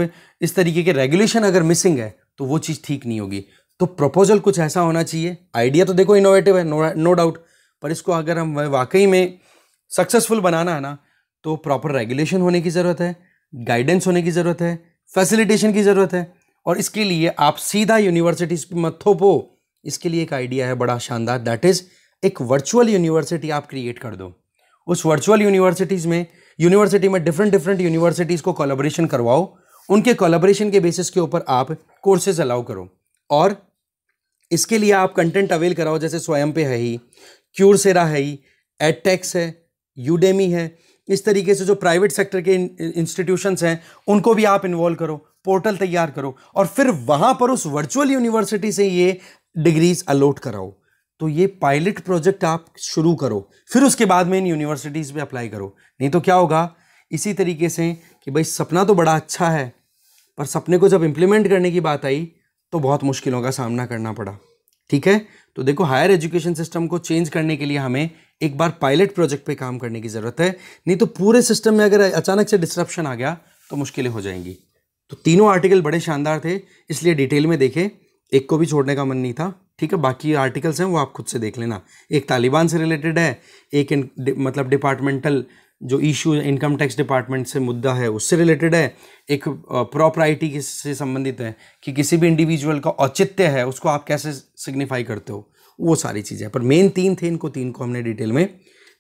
इस तरीके के रेगुलेशन अगर मिसिंग है तो वो चीज़ ठीक नहीं होगी तो प्रपोजल कुछ ऐसा होना चाहिए आइडिया तो देखो इनोवेटिव है नो नो डाउट पर इसको अगर हम वाकई में सक्सेसफुल बनाना है ना तो प्रॉपर रेगुलेशन होने की ज़रूरत है गाइडेंस होने की ज़रूरत है फैसिलिटेशन की ज़रूरत है और इसके लिए आप सीधा यूनिवर्सिटीज पे मत थोपो इसके लिए एक आइडिया है बड़ा शानदार दैट इज़ एक वर्चुअल यूनिवर्सिटी आप क्रिएट कर दो उस वर्चुअल यूनिवर्सिटीज़ में यूनिवर्सिटी में डिफरेंट डिफरेंट यूनिवर्सिटीज़ को कोलाब्रेशन करवाओ उनके कोलाब्रेशन के बेसिस के ऊपर आप कोर्सेज अलाउ करो और इसके लिए आप कंटेंट अवेल कराओ जैसे स्वयं पे है ही क्यूरसेरा है ही एडटेक्स है यूडेमी है इस तरीके से जो प्राइवेट सेक्टर के इंस्टीट्यूशंस हैं उनको भी आप इन्वॉल्व करो पोर्टल तैयार करो और फिर वहां पर उस वर्चुअल यूनिवर्सिटी से ये डिग्रीज अलॉट कराओ तो ये पायलट प्रोजेक्ट आप शुरू करो फिर उसके बाद में इन यूनिवर्सिटीज़ में अप्लाई करो नहीं तो क्या होगा इसी तरीके से कि भाई सपना तो बड़ा अच्छा है पर सपने को जब इम्प्लीमेंट करने की बात आई तो बहुत मुश्किलों का सामना करना पड़ा ठीक है तो देखो हायर एजुकेशन सिस्टम को चेंज करने के लिए हमें एक बार पायलट प्रोजेक्ट पे काम करने की ज़रूरत है नहीं तो पूरे सिस्टम में अगर अचानक से डिस्ट्रप्शन आ गया तो मुश्किलें हो जाएंगी तो तीनों आर्टिकल बड़े शानदार थे इसलिए डिटेल में देखे एक को भी छोड़ने का मन नहीं था ठीक है बाकी आर्टिकल्स हैं वो आप खुद से देख लेना एक तालिबान से रिलेटेड है एक इन, मतलब डिपार्टमेंटल जो इशू इनकम टैक्स डिपार्टमेंट से मुद्दा है उससे रिलेटेड है एक प्रॉपर्टी से संबंधित है कि किसी भी इंडिविजुअल का औचित्य है उसको आप कैसे सिग्निफाई करते हो वो सारी चीज़ें पर मेन तीन थे इनको तीन को हमने डिटेल में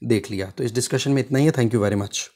देख लिया तो इस डिस्कशन में इतना ही है थैंक यू वेरी मच